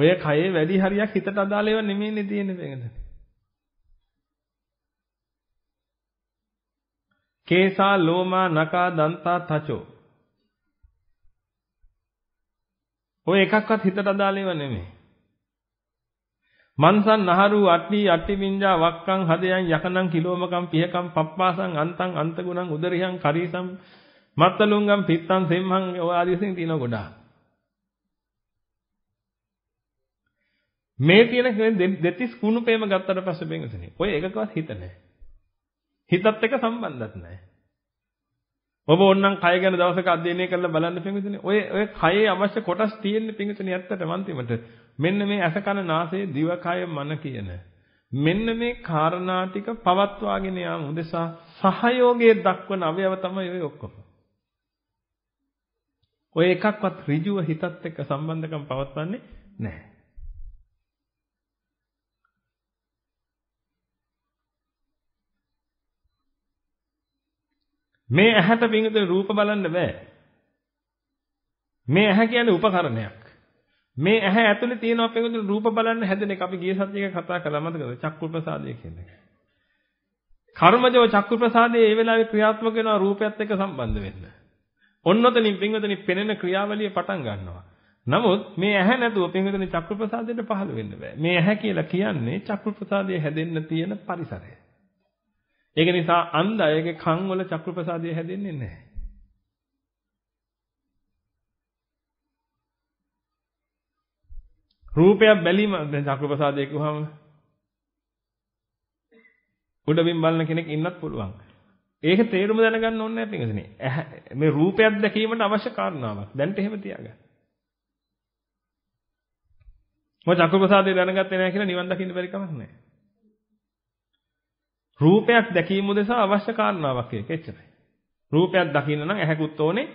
ඔය කයේ වැඩි හරියක් හිතට අදාළ ඒවා නෙමෙයිනේ තියෙන්නේ මේකද? කේසා ලෝමා නකා දන්තා තචෝ. ඔය එකක්වත් හිතට අදාළ ඒවා නෙමෙයි. මන්සන් නහරු අට්ටි අට්ටි විඤ්ඤා වක්කං හදයන් යකනං කිලෝමකම් පිහකම් පප්පාසං අන්තං අන්තගුණං උදරිහං කරීසම් මත්තලුංගම් පිත්තං සෙම්හං ඔය ආදී වශයෙන් තියෙනවා ගොඩාක්. මේ තියෙන දෙතිස් කුණුපේම ගත්තට පස්සේ බෙන්ගතනේ. ඔය එකකවත් හිත නැහැ. හිතත් එක්ක සම්බන්ධත් නැහැ. ඔබ ඕන්නම් කය ගැන දවසක අධ්‍යයනය කරලා බලන්න බෙන්ගතනේ. ඔය ඔය කයේ අවශ්‍ය කොටස් තියෙන්නේ බෙන්ගතනේ ඇත්තටම අන්තිමට. මෙන්න මේ ඇස කන නාසය දිව කය මන කියන මෙන්න මේ කාරණා ටික පවත්වාගෙන යාම උදෙසා සහයෝගයේ දක්වන අවයව තමයි ඔය ඔක්කොම. ඔය එකක්වත් ඍජුව හිතත් එක්ක සම්බන්ධකම් පවත්වන්නේ නැහැ. මේ ඇහැට පිංගුතුනි රූප බලන්න බෑ. මේ ඇහැ කියන්නේ උපකරණයක්. මේ ඇහැ ඇතුලේ තියෙනවා පිංගුතුනි රූප බලන්න හැදෙන එක අපි ගිය සතියේ කතා කළා මතකද? චක්කු ප්‍රසාදය කියන එක. කර්මජව චක්කු ප්‍රසාදයේ ඒ වෙලාවේ ක්‍රියාත්මක වෙනවා රූපයත් එක්ක සම්බන්ධ වෙන්න. ඔන්නතනින් පිංගුතුනි පෙනෙන ක්‍රියාවලිය පටන් ගන්නවා. නමුත් මේ ඇහැ නැතුව පිංගුතුනි චක්කු ප්‍රසාදයට පහළ වෙන්න බෑ. මේ ඇහැ කියලා කියන්නේ චක්කු ප්‍රසාදයේ හැදෙන්න තියෙන පරිසරය. ඒක නිසා අන්ධ අයගේ කන් වල චක්‍රපසාදය හැදෙන්නේ නැහැ. රූපයක් බැලීම දැන් චක්‍රපසාදය කියුවම උඩමින් බලන කෙනෙක් ඉන්නත් පුළුවන්. ඒක තේරුම දැනගන්න ඕනේ නැහැ පිටින්සනේ. මේ රූපයක් දැකීමට අවශ්‍ය කාරණාවක්. දැන්ට එහෙම තියාගන්න. මොකද චක්‍රපසාදය දැනගත්තේ නැහැ කියලා නිවන් දකින්න බැරි කමක් නැහැ. රූපයක් දැකීම උදෙසා අවශ්‍ය කාරණාවක් ඒක එච්චරයි. රූපයක් දකින්න නම් ඇහැකුත් ඕනේ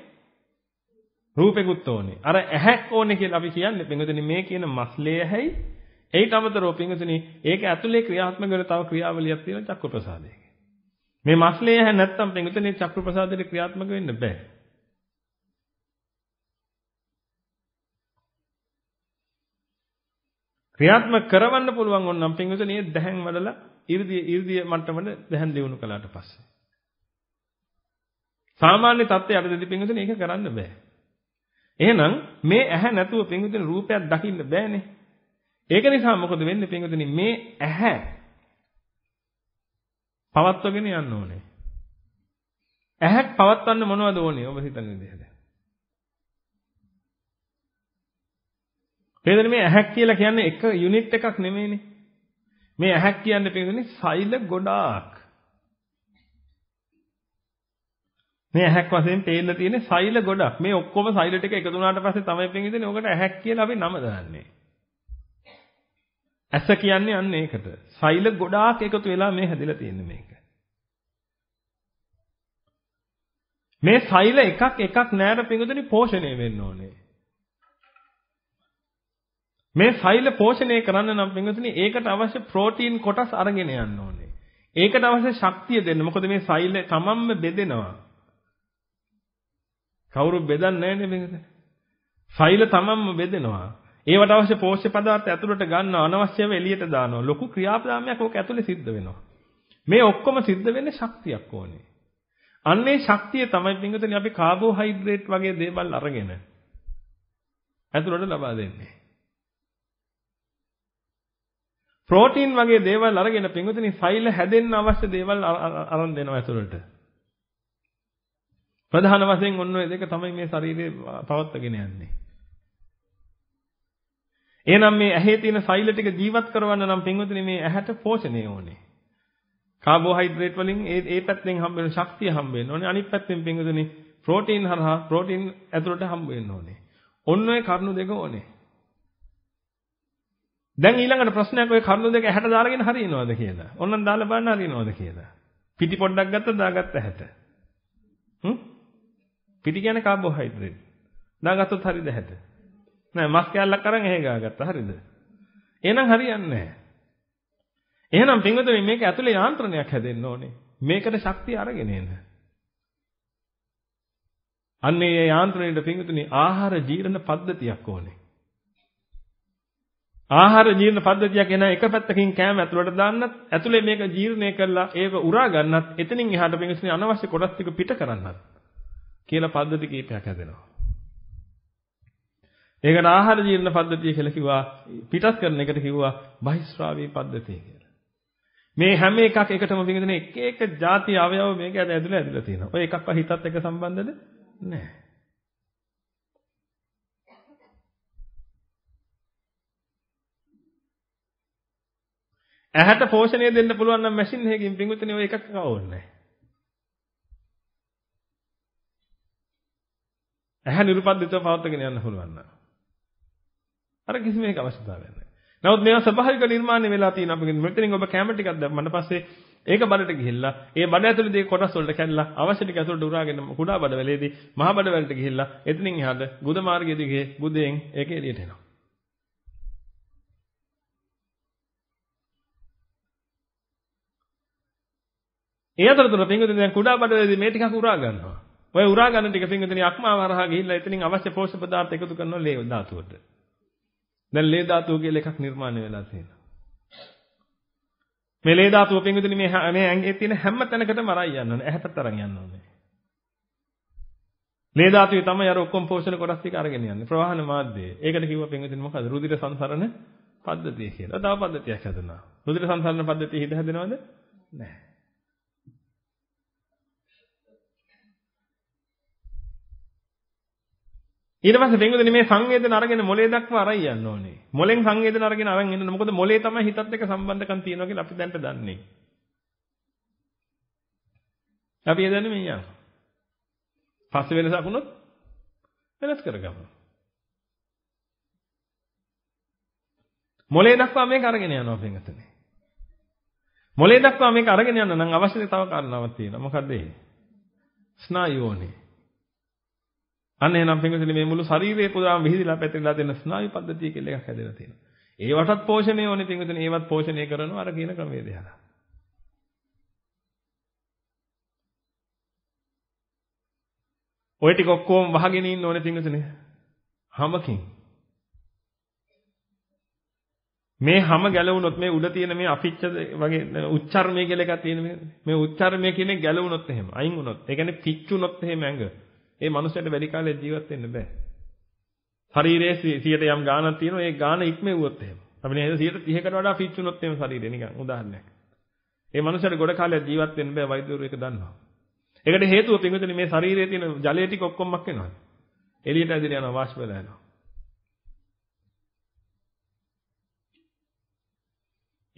රූපෙකුත් ඕනේ. අර ඇහැක් ඕනේ කියලා අපි කියන්නේ පින්වතුනි මේ කියන මස්ලේ ඇහැයි ඒට අමතරව පින්වතුනි ඒක ඇතුලේ ක්‍රියාත්මක වෙන තව ක්‍රියාවලියක් තියෙනවා චක්ක ප්‍රසාදයේ. මේ මස්ලේ ඇහැ නැත්තම් පින්වතුනි චක්ක ප්‍රසාදයේ ක්‍රියාත්මක වෙන්න බෑ. ක්‍රියාත්මක කරවන්න පුළුවන් ඕනම් පින්විතනේ දැහැන් වඩලා 이르දිය 이르දිය මට්ටමට දැහැන් දිනු කළාට පස්සේ. සාමාන්‍ය தත්ත්වයට දෙදි පින්විතනේ ඒක කරන්න බෑ. එහෙනම් මේ ඇහැ නැතුව පින්විතනේ රූපයක් දකින්න බෑනේ. ඒක නිසා මොකද වෙන්නේ පින්විතනේ මේ ඇහැ පවත්වගෙන යන්න ඕනේ. ඇහැක් පවත්වන්න මොනවද ඕනේ ඔබ හිතන විදිහට? පේදෙන මේ ඇහක් කියලා කියන්නේ එක යුනිට් එකක් නෙමෙයිනේ. මේ ඇහක් කියන්නේ පේදෙන්නේ සෛල ගොඩාක්. මේ ඇහක් වශයෙන් තේල්ල තියෙන සෛල ගොඩක්. මේ ඔක්කොම සෛල ටික එකතු වුණාට පස්සේ තමයි පේන්නේ ඔකට ඇහක් කියලා අපි නම දාන්නේ. ඇස කියන්නේ අන්න ඒකට. සෛල ගොඩාක් එකතු වෙලා මේ හැදිලා තියෙන මේක. මේ සෛල එකක් එකක් නෑර පිඟුදෙනි පෝෂණය වෙන්න ඕනේ. මේ ෆයිල පෝෂණය කරන්න නම් පින්වතුනි ඒකට අවශ්‍ය ප්‍රෝටීන් කොටස් අරගෙන යන්න ඕනේ. ඒකට අවශ්‍ය ශක්තිය දෙන්න. මොකද මේ ෆයිල් තමන්ම බෙදෙනවා. කවුරු බෙදන්නේ නැහැ නේද? ෆයිල තමන්ම බෙදෙනවා. ඒවට අවශ්‍ය පෝෂ්‍ය පදාර්ථ ඇතුළට ගන්න අනවශ්‍යව එළියට දානවා. ලොකු ක්‍රියාපදාමයක් ඕක ඇතුලේ සිද්ධ වෙනවා. මේ ඔක්කොම සිද්ධ වෙන්නේ ශක්තියක් ඕනේ. අන්නේ ශක්තිය තමයි පින්විතනේ අපි කාබෝහයිඩ්‍රේට් වගේ දේවල් අරගෙන ඇතුළට ලබා දෙන්නේ. ප්‍රෝටීන් වගේ දේවල් අරගෙන පිඟුතුනි සෛල හැදෙන්න අවශ්‍ය දේවල් අරන් දෙනවා ඇතුළට. ප්‍රධාන වශයෙන් ඔන්න ඔය දෙක තමයි මේ ශරීරේ පවත්වාගෙන යන්නේ. එහෙනම් මේ ඇහි තියෙන සෛල ටික ජීවත් කරවන්න නම් පිඟුතුනි මේ ඇහැට පෝෂණය ඕනේ. කාබෝහයිඩ්‍රේට් වලින් ඒ ඒ පැත්තෙන් හම්බ වෙන ශක්තිය හම්බ වෙන්න ඕනේ. අනිත් පැත්තෙන් පිඟුතුනි ප්‍රෝටීන් හරහා ප්‍රෝටීන් ඇතුළට හම්බ වෙන්න ඕනේ. ඔන්න ඔය කරුණු දෙක ඕනේ. දැන් ඊළඟට ප්‍රශ්නයක් ඔය කරුණු දෙක ඇහැට දාලාගෙන හරියනවද කියලා. ඕනනම් දාලා බලන්න හරියනවද කියලා. පිටි පොඩ්ඩක් ගත්තා දාගත්ත ඇහැට. හ්ම්? පිටි කියන්නේ කාබෝහයිඩ්‍රේට්. දාගත්තොත් හරියද ඇහැට? නෑ මස් කැල්ලක් අරන් එහෙ ගාගත්තා හරියද? එහෙනම් හරියන්නේ නෑ. එහෙනම් පින්වතුනි මේක ඇතුලේ යාන්ත්‍රණයක් හැදෙන්න ඕනේ. මේකට ශක්තිය අරගෙන එන්න. අන්නේ යාන්ත්‍රණයට පින්වතුනි ආහාර ජීර්ණ පද්ධතියක් ඕනේ. ආහාර ජීර්ණ පද්ධතියක් එන එක පැත්තකින් කෑම ඇතුළට දාන්නත් ඇතුලේ මේක ජීර්ණය කරලා ඒක උරා ගන්නත් එතනින් එහාට පිංගුස්නේ අනවශ්‍ය කොටස් ටික පිට කරන්නත් කියලා පද්ධති කීපයක් හැදෙනවා. ඒකට ආහාර ජීර්ණ පද්ධතිය කියලා කිව්වා පිටස් කරන එකට කිව්වා බහිස්රාවී පද්ධතිය කියලා. මේ හැම එකක් එකටම පිංගුස්නේ එක එක ಜಾති අවයව මේක ඇතුලේ ඇදලා තියෙනවා. ඔය එකක්වත් හිතත් එක්ක සම්බන්ධද නැහැ. ඇහැට පෝෂණය දෙන්න පුළුවන් නම් මැෂින් එකකින් පින්විතනේ ඔය එකක් කවවන්නේ ඇහැ නිර්පද්‍යත්ව පවත්වාගෙන යන්න පුළුවන් නම් අර කිසිම එක අවශ්‍යතාවයක් නැහැ. නමුත් මේවා ස්වභාවික නිර්මාණය වෙලා තියෙන අපගෙන මෙතනින් ඔබ කැම ටිකක් දැම්මම පස්සේ ඒක බඩට ගිහිල්ලා ඒ බඩ ඇතුලේ දේ කොටස් වලට කැඩලා අවශ්‍ය ටික ඇතුලට උරාගෙන කුඩා බඩ වලේදී මහා බඩ වලට ගිහිල්ලා එතනින් එහාට ගුද මාර්ගයේදී ගිහේ ගුදයෙන් ඒක එළියට එනවා. ඒ අතරතුර පින්විතනේ දැන් කුඩා බඩවැලදී මේ ටිකක් උරා ගන්නවා. ඔය උරා ගන්න ටික පින්විතනේ අක්මාව හරහා ගිහිල්ලා එතනින් අවශ්‍ය පෝෂක පදාර්ථ එකතු කරනවා ලේ ධාතුවට. දැන් ලේ ධාතුව කියලා එකක් නිර්මාණය වෙලා තියෙනවා. මේ ලේ ධාතුව පින්විතනේ මේ මේ ඇඟේ තියෙන හැම තැනකටම අරයි යන්න ඕනේ. ඇහැට තරම් යන්න ඕනේ. ලේ ධාතුවේ තමයි අර ඔක්කොම පෝෂණ කොටස් ටික අරගෙන යන්නේ. ප්‍රවාහන මාධ්‍යය. ඒකට කිව්ව පින්විතනේ මොකද? රුධිර සංසරණ පද්ධතිය කියලා. තව පද්ධතියක් හදනවා. රුධිර සංසරණ පද්ධතිය හිත හැදෙනවද? නැහැ. ඊට පස්සේ දෙංගුදනේ මේ සංවේදන අරගෙන මොලේ දක්වා අරයි යන්න ඕනේ. මොලෙන් සංවේදන අරගෙන අරන් එන්න. මොකද මොලේ තමයි හිතත් එක්ක සම්බන්ධකම් තියෙනවා කියලා අපි දැන්ට දන්නේ. අපි හදන්නේ මේ යන. පස්සේ වෙනසක් වුණොත් වෙනස් කරගමු. මොලේ දක්වා මේක අරගෙන යනවා පින්වතුනි. මොලේ දක්වා මේක අරගෙන යන්න නම් අවශ්‍ය තව කාරණාවක් තියෙනවා. මොකද්ද ඒ? ස්නායෝනේ. අන්න එනම් පින්විතනේ මේ මුළු ශරීරය පුරාම විහිදලා පැතිරලා දෙන ස්නායු පද්ධතිය කියලා එකක් හැදෙලා තියෙනවා. ඒවටත් පෝෂණය ඕනේ පින්විතනේ ඒවත් පෝෂණය කරනවා අර කියන ක්‍රමවේදය හරහා. ඔය ටික ඔක්කොම වහගෙන ඉන්න ඕනේ පින්විතනේ. හැමකින් මේ හැම ගැලවුනොත් මේ උඩ තියෙන මේ අපිච්ච වගේ උච්චර්මය කියලා එකක් තියෙන මේ මේ උච්චර්මය කියන්නේ ගැලවුනොත් එහෙම අයින් වුනොත් ඒ කියන්නේ පිච්චුනොත් එහෙම ඇඟ ඒ මනුස්සයට වැඩි කාලයක් ජීවත් වෙන්න බෑ. ශරීරයේ 100ට යම් ගාණක් තියෙනවා. ඒ ගාණ ඉක්මෙව්වොත් එහෙම. අපි නේද 130කට වඩා පිච්චුනොත් එහෙම ශරීරය නිකන් උදාහරණයක්. ඒ මනුස්සයට ගොඩ කාලයක් ජීවත් වෙන්න බෑ වෛද්‍යවරු ඒක දන්නවා. ඒකට හේතුව පින්විතනේ මේ ශරීරයේ තියෙන ජලය ටික ඔක්කොමක් වෙනවා. එළියට ඇදලා යනවා වාෂ්ප වෙලා යනවා.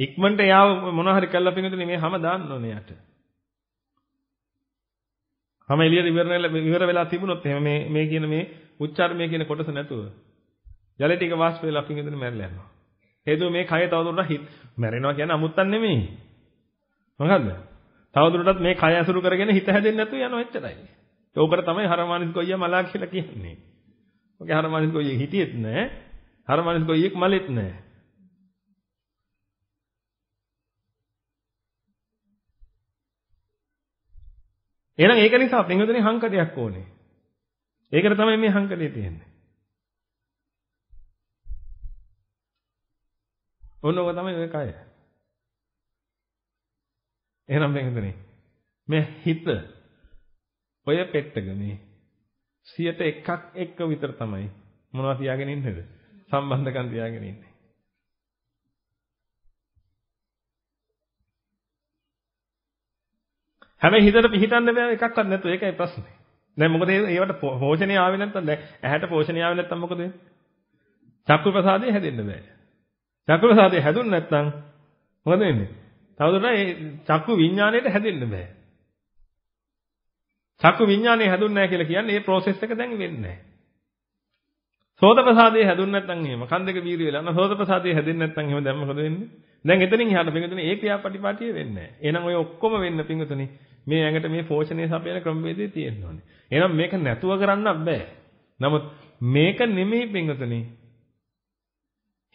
ඉක්මනට යාව මොනවා හරි කළා පින්විතනේ මේ හැම දාන්න ඕනේ යට. තම එළියට ඉවර වෙලා තිබුණොත් එහෙම මේ මේ කියන මේ උච්චාරණය කියන කොටස නැතුව ජලය ටික වාෂ්ප වෙලා අපින් එතන මැරිලා යනවා. හේතුව මේ කය තවදුරටත් හිත මැරෙනවා කියන්නේ අමුත්තක් නෙමෙයි. මොකද්ද? තවදුරටත් මේ කය අසුරු කරගෙන හිත හැදෙන්නේ නැතුව යනවා එච්චරයි. ඒකට තමයි හරමානිස් ගොයියා මලා කියලා කියන්නේ. ඔකේ හරමානිස් ගොයියේ හිටියෙත් නැහැ. හරමානිස් ගොයියෙක් මලෙත් නැහැ. එහෙනම් ඒක නිසා පින්වතුනි හංකඩයක් ඕනේ. ඒකට තමයි මේ හංකඩේ තියෙන්නේ. ඕනෝක තමයි ඔය කය. එහෙනම් පින්වතුනි මේ හිත ඔය පෙට්ටක මේ 100ට එකක් එක්ක විතර තමයි මොනවා තියාගෙන ඉන්නේද? සම්බන්ධකම් තියාගෙන ඉන්නේ. හැබැයි හිතට පිහිටන්න බෑ එකක්වත් නැතුව. ඒකයි ප්‍රශ්නේ. දැන් මොකද ඒවට පෝෂණය ආවේ නැත්නම් දැන් ඇහැට පෝෂණය ආවේ නැත්නම් මොකද වෙන්නේ? චක්කු ප්‍රසාදේ හැදෙන්න බෑ. චක්කු ප්‍රසාදේ හැදුන්නේ නැත්නම් මොකද වෙන්නේ? තවදුරටත් ඒ චක්කු විඥාණයට හැදෙන්න බෑ. චක්කු විඥාණය හැදුන්නේ නැහැ කියලා කියන්නේ මේ process එක දැන් වෙන්නේ නැහැ. සෝත ප්‍රසාදේ හැදුන්නේ නැත්නම් එහෙම කන් දෙක වීරි වෙලා නැත්නම් සෝත ප්‍රසාදේ හැදෙන්නේ නැත්නම් එහෙම දැන් මොකද වෙන්නේ? දැන් එතනින් එහාට පින්විතනේ ඒ ක්‍රියාපටිපාටිය වෙන්නේ නැහැ. එහෙනම් ඔය ඔක්කොම වෙන්න පින්විතනේ මේ ඇඟට මේ පෝෂණය සපයන ක්‍රමවේදය තියෙන්න ඕනේ. එහෙනම් මේක නැතුව කරන්නත් බෑ. නමුත් මේක නෙමෙයි පින්වතුනි.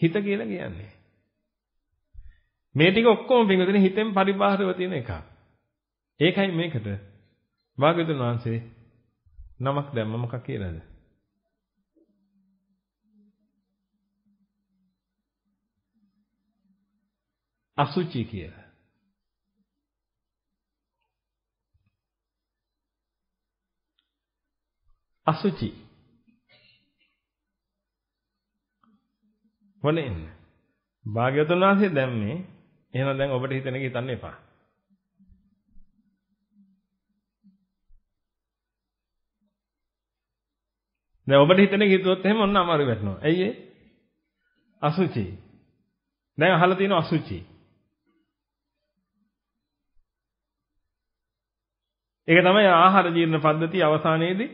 හිත කියලා කියන්නේ. මේ ටික ඔක්කොම පින්වතුනි හිතෙන් පරිබාහිරව තියෙන එකක්. ඒකයි මේකට භාග්‍යවතුන් වහන්සේ නමක් දැම්ම මොකක් කියලාද? අසුචි කියලා. අසුචි වලෙන්න භාග්‍යවතුන් වහන්සේ දැම්මේ එහෙනම් දැන් ඔබට හිතෙන එක හිතන්න එපා දැන් ඔබට හිතෙන එක හිතුවොත් එහෙම ඔන්න අමාරු වෙනවා ඇයි ඒ අසුචි දැන් අහලා තියෙනවා අසුචි ඒක තමයි ආහාර ජීර්ණ පද්ධතිය අවසානයේදී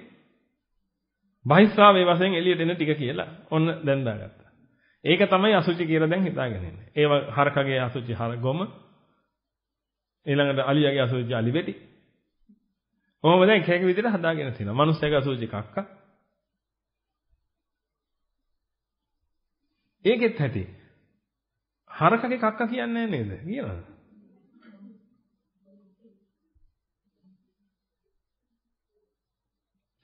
බහිස්සාවේ වශයෙන් එළියට එන ටික කියලා ඔන්න දැන් දාගත්තා. ඒක තමයි අසුචි කියලා දැන් හිතාගෙන ඉන්නේ. ඒව හරකගේ අසුචි හර ගොම ඊළඟට අලියාගේ අසුචි අලි වෙටි. ඔහොම දැන් කේක විදිහට හදාගෙන තිනවා. මනුස්සයාගේ අසුචි කක්ක. ඒකෙත් ඇති. හරකගේ කක්ක කියන්නේ නේද? කියනවා.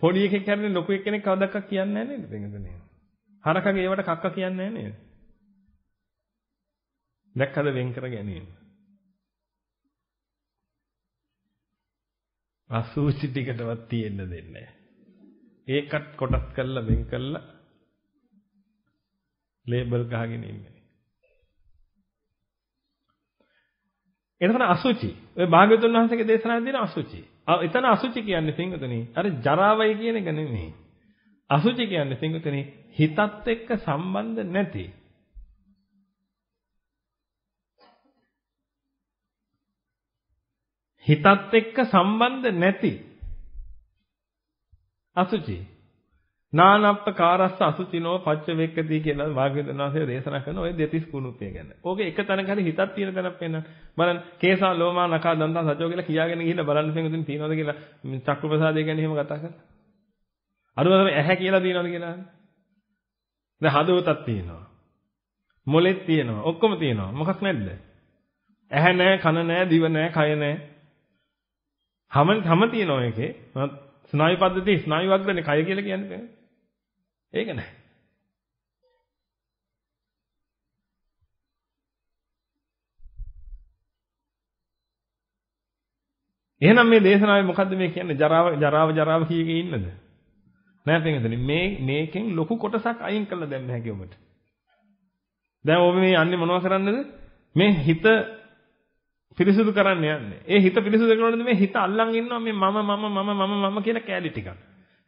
පොඩි එකෙක් හැරෙන්නේ ලොකු එක්කෙනෙක් කවදාවත් කියන්නේ නැහැ නේද දෙඟද නේද? හරකගේ ඒවට කක්ක කියන්නේ නැහැ නේද? දැක්කද වෙන් කර ගැනීම. අසුචි ටිකටවත් තියෙන්න දෙන්නේ නැහැ. ඒකත් කොටස් කරලා වෙන් කරලා ලේබල් ගහගෙන ඉන්නේ. එතන අසුචි. ඔය භාග්‍යවතුන් වහන්සේගේ දේශනාවේ තියෙන අසුචි. එතන අසුචි කියන්නේ පින්වතුනි අර ජරාවයි කියන එක නෙමෙයි. අසුචි කියන්නේ පින්වතුනි හිතත් එක්ක සම්බන්ධ නැති. හිතත් එක්ක සම්බන්ධ නැති අසුචි නානප්පකාරස්ස අසුචිනෝ පච්ච වේක්කති කියලා වාග්යදනාසේ දේශනා කරන ওই දෙතිස් කුණුපය ගැන. ඕක එක තැනක හරි හිතක් තියෙන තැනක් වෙන. බලන්න කේසා ලෝමා නකා දන්තා සජෝ කියලා කියාගෙන ගිහිල්ලා බලන්න තැනකින් තියනවද කියලා චක්කප්‍රසාදය ගැන එහෙම කතා කරලා. අරුවම ඇහැ කියලා තියනවද කියලා. දැන් හදවතක් තියෙනවා. මොලෙත් තියෙනවා. ඔක්කොම තියෙනවා. මොකක් නැද්ද? ඇහැ නැහැ, කන නැහැ, දිව නැහැ, කය නැහැ. හැම හැම තියෙනවා එකේ. ස්නායු පද්ධති ස්නායු අග්‍රනේ කය කියලා කියන්නේ. ඒක නැහැ. එහෙනම් මේ දේශනාවේ මොකද්ද මේ කියන්නේ ජරාව ජරාව ජරාව කියකේ ඉන්නද? නෑ පින්වතුනි මේ මේකෙන් ලොකු කොටසක් අයින් කළා දැන් නැහැ කිව්වමට. දැන් ඔබ මේ යන්නේ මොනවා කරන්නද? මේ හිත පිරිසුදු කරන්න යන්නේ. ඒ හිත පිරිසුදු කරනකොට මේ හිත අල්ලන් ඉන්නවා මේ මම මම මම මම මම කියන කෑලි ටිකක්.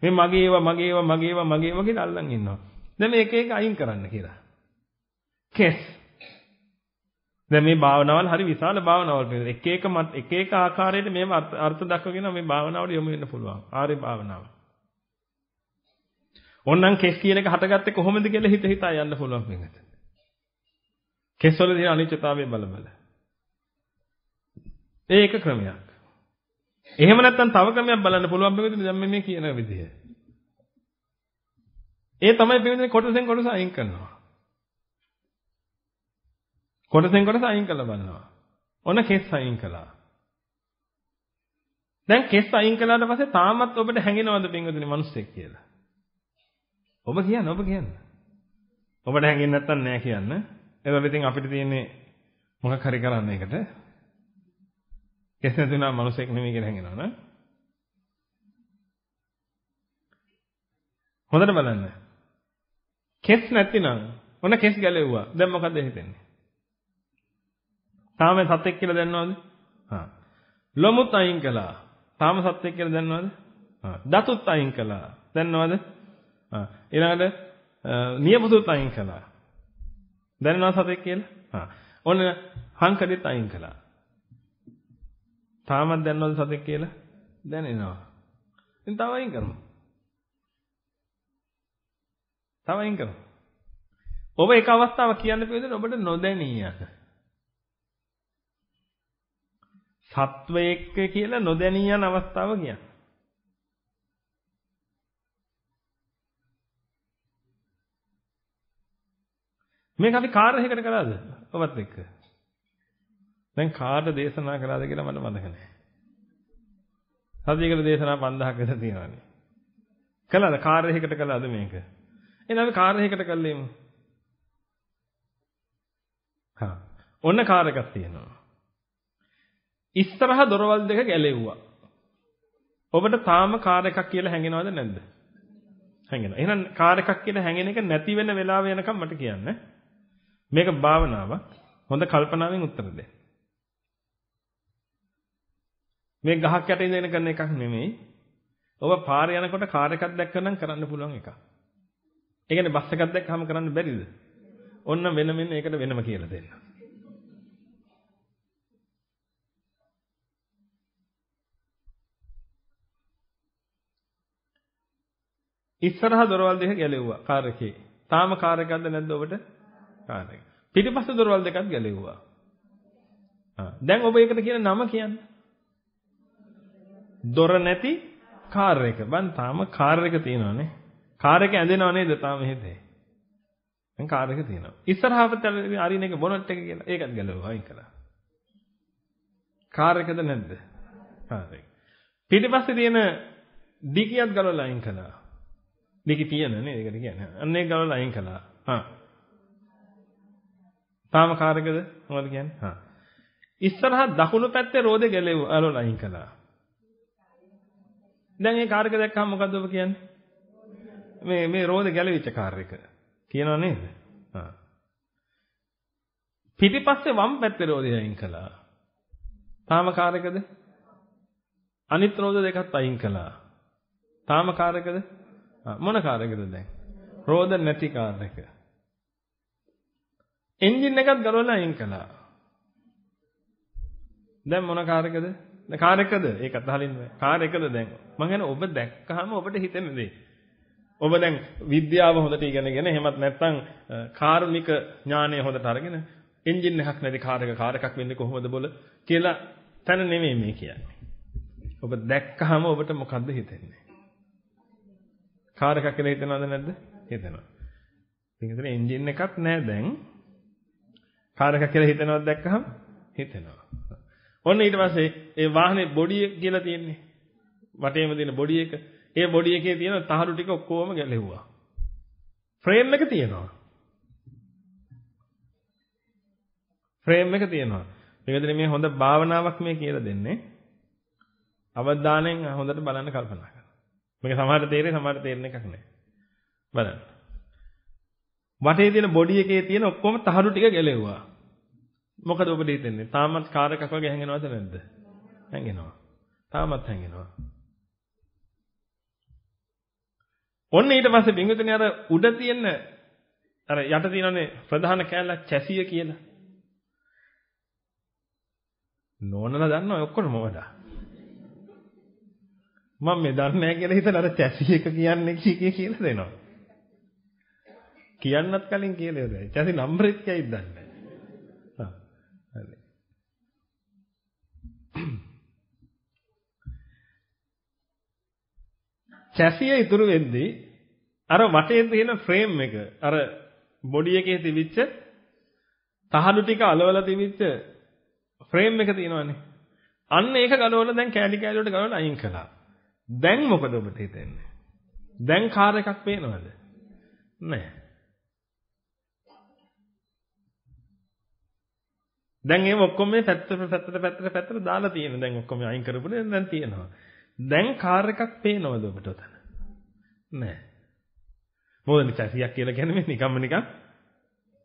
මේ මගේව මගේව මගේව මගේව කියලා අල්ලන් ඉන්නවා. දැන් මේ එක එක අයින් කරන්න කියලා. කෙස්. දැන් මේ භාවනාවල් හරි විශාල භාවනාවල් වෙනවා. එක එක මත එක එක ආකාරයට මේව අර්ථ දක්වගෙන මේ භාවනාවට යොමු වෙන්න පුළුවන්. ආර්ය භාවනාව. ඕන්නම් කෙස් කියන එක හටගත්තේ කොහොමද කියලා හිත හිතා යන්න පුළුවන් මේකට. කෙස් වල තියෙන අනිත්‍යතාවය බල බල. ඒක ක්‍රමයක්. එහෙම නැත්නම් තව ක්‍රමයක් බලන්න පුළුවන් බෙදෙන්නේ දැන් මේ කියන විදිය. ඒ තමයි බෙදෙන්නේ කොටසෙන් කොටස අයින් කරනවා. කොටසෙන් කොටස අයින් කළා බලනවා. ඔන්න කෙස් අයින් කළා. දැන් කෙස් අයින් කළාට පස්සේ තාමත් ඔබට හැඟෙනවද බින්දුනේ මිනිස්සෙක් කියලා? ඔබ කියන්න ඔබ කියන්න. ඔබට හැඟෙන්නේ නැත්තම් නෑ කියන්න. ඒක ඉතින් අපිට තියෙන්නේ මොකක් හරි කරන්න ඒකට. කෙස් නැතුණා මනුස්සෙක් නෙමෙයි කියලා හැංගෙනවා නේද? හොඳට බලන්න. කෙස් නැතිනම් ඔන්න කෙස් ගැලෙව්වා. දැන් මොකද හිතෙන්නේ? තාම සත්‍යෙක් කියලා දන්නවද? හා. ලොමුත් අයින් කළා. තාම සත්‍යෙක් කියලා දන්නවද? හා. දතුත් අයින් කළා. දන්නවද? හා. ඊළඟට නියමුතුත් අයින් කළා. දැනනවා සතෙක් කියලා? හා. ඔන්න හංකඩෙත් අයින් කළා. තාමත් දන්නවද සතෙක් කියලා? දැනෙනවා. ඉතින් තව අයින් කරමු. තව අයින් කරමු. ඔබ එක අවස්ථාවක් කියන්න පිළිදෙන ඔබට නොදැනී යන. සත්වයක කියලා නොදැනී යන අවස්ථාව කියන්නේ. මේක අපි කාර්යයකට කරාද? ඔබත් එක්ක. දැන් කාට දේශනා කළාද කියලා මට මතක නැහැ. සතියකට දේශනා 5000 කරලා තියෙනවානේ. කළාද? කාර්යයකට කළාද මේක? එහෙනම් අපි කාර්යයකට කළේමු. හා. ඔන්න කාර්යයක් තියෙනවා. ඉස්සරහ දොරවල් දෙක ගැලෙව්වා. ඔබට තාම කාර් එකක් කියලා හැඟෙනවද නැද්ද? හැඟෙනවා. එහෙනම් කාර් එකක් කියලා හැඟෙන එක නැති වෙන වෙලාව යනකම් මට කියන්න. මේක භාවනාවක්. හොඳ කල්පනාවෙන් උත්තර දෙන්න. මේ ගහක් යට ඉඳගෙන කරන එකක් නෙමෙයි. ඔබ පාරේ යනකොට කාර් එකක් දැක්කනම් කරන්න පුළුවන් එකක්. ඒ කියන්නේ බස් එකක් දැක්කම කරන්න බැරිද? ඔන්න වෙන මෙන්න ඒකට වෙනම කියලා දෙන්න. ඉස්සරහ දොරවල් දෙක ගැලෙව්වා කාර් එකේ. තාම කාර් එකක්ද නැද්ද ඔබට? කාර් එක. පිටිපස්ස දොරවල් දෙකක් ගැලෙව්වා. ආ දැන් ඔබ ඒකට කියන නම කියන්නේ දොර නැති කාර් එක. බන් තාම කාර් එක තියෙනවානේ. කාර් එක ඇඳෙනව නේද තාම එහෙද? දැන් කාර් එක තියෙනවා. ඉස්සරහා පැත්තේ අරින එක බොනට් එක කියලා. ඒකත් ගලවලා අයින් කළා. කාර් එකද නැද්ද? කාර් එක. පිටිපස්සේ තියෙන ඩිකියත් ගලවලා අයින් කළා. ඩිකි තියෙන නේද? ඒකට කියන්නේ. අන්න ඒක ගලවලා අයින් කළා. හා. තාම කාර් එකද? මොකද කියන්නේ? හා. ඉස්සරහා දකුණු පැත්තේ රෝදේ ගලවලා අයින් කළා. දැන් ඒ කාර් එක දැක්කම මොකද්ද ඔබ කියන්නේ? මේ මේ රෝද ගැලවිච්ච කාර් එක. කියනව නේද? ආ. පිටිපස්සේ වම් පැත්තේ රෝදය අයින් කළා. තාම කාර් එකද? අනිත් රෝද දෙකත් අයින් කළා. තාම කාර් එකද? මොන කාර් එකද දැන්? රෝද නැති කාර් එක. එන්ජින් එකත් ගලවලා අයින් කළා. දැන් මොන කාර් එකද? කාර් එකද? ඒක අතහරින්න බෑ. කාර් එකද දැන්? මං කියන්නේ ඔබ දැක්කහම ඔබට හිතෙන දේ. ඔබ දැන් විද්‍යාව හොඳට ඉගෙනගෙන එහෙමත් නැත්නම් කාර්මික ඥානය හොඳට අරගෙන එන්ජින් එකක් නැති කාර් එක කාර් එකක් වෙන්නේ කොහොමද බොල කියලා තන නෙමෙයි මේ කියන්නේ. ඔබ දැක්කහම ඔබට මොකද්ද හිතෙන්නේ? කාර් එකක් කියලා හිතනවද නැද්ද? හිතනවා. ඉතින් එතන එන්ජින් එකක් නැහැ දැන්. කාර් එකක් කියලා හිතනවද දැක්කහම? හිතනවා. ඔන්න ඊට පස්සේ ඒ වාහනේ බොඩිය කියලා තියෙන්නේ. වටේම තියෙන බොඩි එක. ඒ බොඩි එකේ තියෙන තහඩු ටික ඔක්කොම ගැලෙව්වා. ෆ්‍රේම් එක තියෙනවා. ෆ්‍රේම් එක තියෙනවා. මේකද මේ හොඳ භාවනාවක් මේ කියලා දෙන්නේ. අවධානයෙන් හොඳට බලන්න කල්පනා කරන්න. මේක සමහර තේරේ සමහර තේරෙන එකක් නෑ. බලන්න. වටේ තියෙන බොඩි එකේ තියෙන ඔක්කොම තහඩු ටික ගැලෙව්වා. මොකද ඔබට හිතෙන්නේ? තාමත් කාර් එකක් වගේ හැංගෙනවද නැද්ද? හැංගෙනවා. තාමත් හැංගෙනවා. ඔන්න ඊට පස්සේ බින්දුතනේ අර උඩ තියෙන අර යට තියෙනනේ ප්‍රධාන කෑල්ල චැසිය කියලා. නෝනලා දන්නවා ඔක්කොම වඩා. මම මේ දන්නේ නැහැ කියලා හිතලා අර චැසි එක කියන්නේ කී කියලා දෙනවා. කියන්නත් කලින් කියලා දෙයි. චැසි නම්බරෙත් කියයිද දන්නේ චැසිය ඉතුරු වෙද්දී අර වටේ තියෙන ෆ්‍රේම් එක අර බොඩි එකේ තිබිච්ච තහඩු ටික අලවලා තිබිච්ච ෆ්‍රේම් එක තියෙනවනේ. අන්න ඒක ගලවලා දැන් කෑලි කෑලි වලට ගලවලා අයින් කළා. දැන් මොකද ඔබට හිතෙන්නේ? දැන් කාර් එකක් පේනවද? නැහැ. දැන් ඒව ඔක්කොම මේ පැත්තට පැත්තට පැත්තට පැත්තට දාලා තියෙන. දැන් ඔක්කොම අයින් කරපුනේ දැන් තියෙනවා. දැන් කාර් එකක් පේනවද ඔබට උතන? නෑ. මොකද මේ චැසියක් කියලා කියන්නේ මේ නිකම්ම නිකම්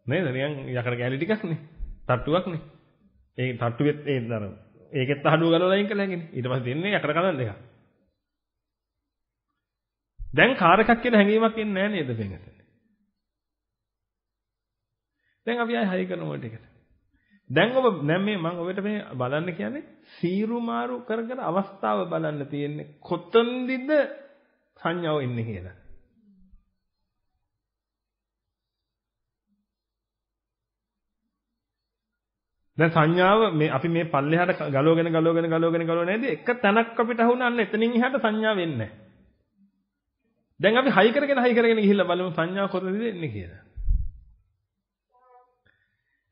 නේද? නිකන් යකඩ කැලි ටිකක් නේ. තට්ටුවක් නේ. ඒ තට්ටුවෙත් ඒ දර ඒකෙත් අහඩුව ගලවලා අයින් කළා කියන්නේ. ඊට පස්සේ දෙන්නේ යකඩ කලන් දෙකක්. දැන් කාර් එකක් කියන හැඟීමක් එන්නේ නෑ නේද බෙන්ගතනේ. දැන් අපි ආයෙ හයි කරන වලට එකට. දැන් ඔබ දැන් මේ මම ඔබට මේ බලන්න කියන්නේ සීරු මාරු කර කර අවස්ථාව බලන්න තියෙන්නේ කොතනදිද සංඥාව එන්නේ කියලා. දැන් සංඥාව මේ අපි මේ පල්ලෙහාට ගලවගෙන ගලවගෙන ගලවගෙන ගලවගෙන නේද එක තැනක් අපිට අහුණාන්න එතනින් එහාට සංඥාව එන්නේ නැහැ. දැන් අපි හයි කරගෙන හයි කරගෙන ගිහිල්ලා බලමු සංඥාව කොතනද එන්නේ කියලා.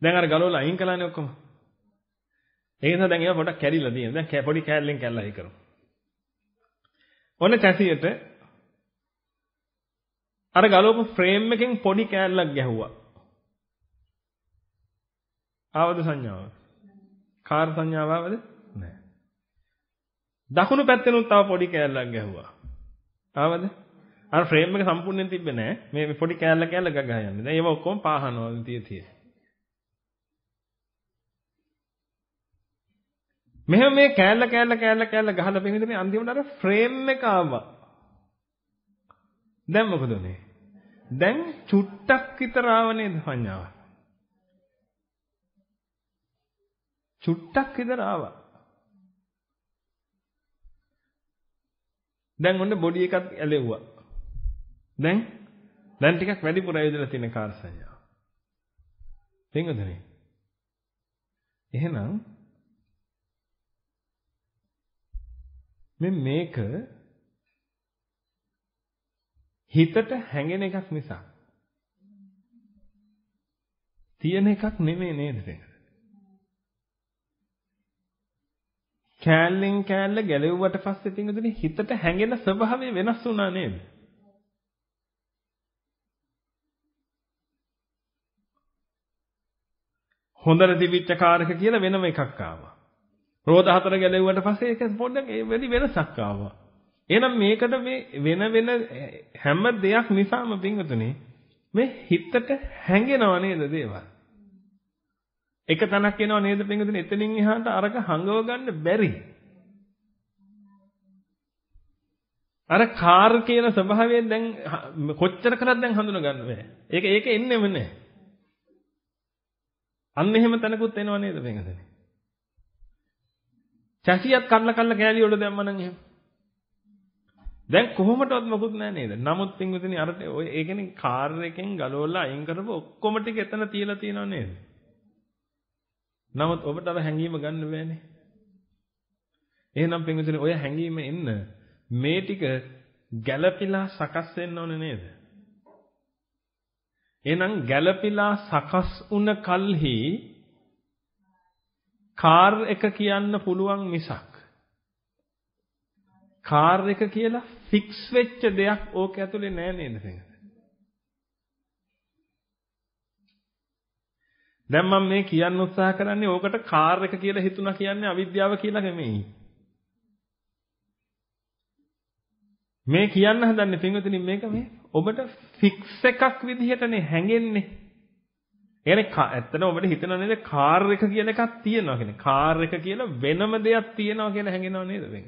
දැන් අර ගලවලා අයින් කළානේ ඔක්කොම. ඒ නිසා දැන් ඒවා පොඩක් කැඩිලා තියෙනවා. දැන් පොඩි කෑල්ලෙන් කැල්ලා හි කරමු. ඔන්න චැසියට අර ගලවපු ෆ්‍රේම් එකෙන් පොඩි කෑල්ලක් ගැහුවා. ආවද සංඥාව? කාර් සංඥාව ආවද? නැහැ. දකුණු පැත්තෙනුත් තව පොඩි කෑල්ලක් ගැහුවා. ආවද? අර ෆ්‍රේම් එක සම්පූර්ණයෙන් තිබ්බේ නැහැ. මේ පොඩි කෑල්ල කෑල්ල ගහ යන්නේ. දැන් ඒව ඔක්කොම පාහනවා තිය තිය. මෙහෙම මේ කෑල්ල කෑල්ල කෑල්ල කෑල්ල ගහලා බෙහෙවින්ද මේ අන්තිමට අර ෆ්‍රේම් එක ආවා. දැන් මොකද උනේ? දැන් චුට්ටක් විතර ආවනේ සංඥාව. චුට්ටක් විතර ආවා. දැන් ඔන්න බොඩි එකක් ඇලෙව්වා. දැන් දැන් ටිකක් වැඩිපුර ඇවිදලා තියෙන කාර්සඤ්ඤාව. තේරුණාද? එහෙනම් මේ මේක හිතට හැඟෙන එකක් නිසා තියෙන එකක් නෙමෙයි නේද මේක කෑල්ලෙන් කෑල්ල ගැලෙව්වට පස්සේ පින්වතුනි හිතට හැඟෙන ස්වභාවය වෙනස් වුණා නේද? හොඳට තිබිච්ච කාරක කියලා වෙනම එකක් ආවා. රෝද හතර ගැලෙව්වට පස්සේ ඒක පොඩ්ඩක් ඒ වෙලි වෙනසක් ආවා. එහෙනම් මේකට මේ වෙන වෙන හැම දෙයක් නිසාම පින්වතුනි මේ හිතට හැංගෙනව නේද දේවල්. එක තැනක් එනව නේද පින්වතුනි එතනින් එහාට අරක හංගව ගන්න බැරි. අර කාර් කියන ස්වභාවයෙන් දැන් කොච්චර කළත් දැන් හඳුන ගන්න බෑ. ඒක ඒක එන්නේම නෑ. අන්න එහෙම තැනකුත් එනව නේද පින්වතුනි. චැසියත් කල්ල කල්ල කෑලි වල දැම්මනම් එහෙම. දැන් කොහොමටවත් මොකුත් නැහැ නේද? නමුත් පින්විතනි අර ඔය ඒ කියන්නේ කාර් එකෙන් ගලවලා අයින් කරපු ඔක්කොම ටික එතන තියලා තියෙනව නේද? නමුත් ඔබට අර හැංගීම ගන්න බෑනේ. එහෙනම් පින්විතනි ඔය හැංගීම එන්න මේ ටික ගැළපිලා සකස් වෙන්න ඕනේ නේද? එහෙනම් ගැළපිලා සකස් වුණ කල්හි කාර් එක කියන්න පුළුවන් මිසක් කාර් එක කියලා ෆික්ස් වෙච්ච දෙයක් ඕක ඇතුලේ නෑ නේද සංගත. දැන් මම මේ කියන්න උත්සාහ කරන්නේ ඕකට කාර් එක කියලා හිතුණා කියන්නේ අවිද්‍යාව කියලා නෙමෙයි. මේ කියන්න හදන්නේ පින්වතුනි මේක මේ ඔබට ෆික්ස් එකක් විදිහටනේ හැංගෙන්නේ. ඒ කියන්නේ ඇත්තටම ඔබට හිතෙනව නේද කාර් එක කියන එකක් තියෙනවා කියන්නේ කාර් එක කියලා වෙනම දෙයක් තියෙනවා කියලා හැඟෙනව නේද මේක?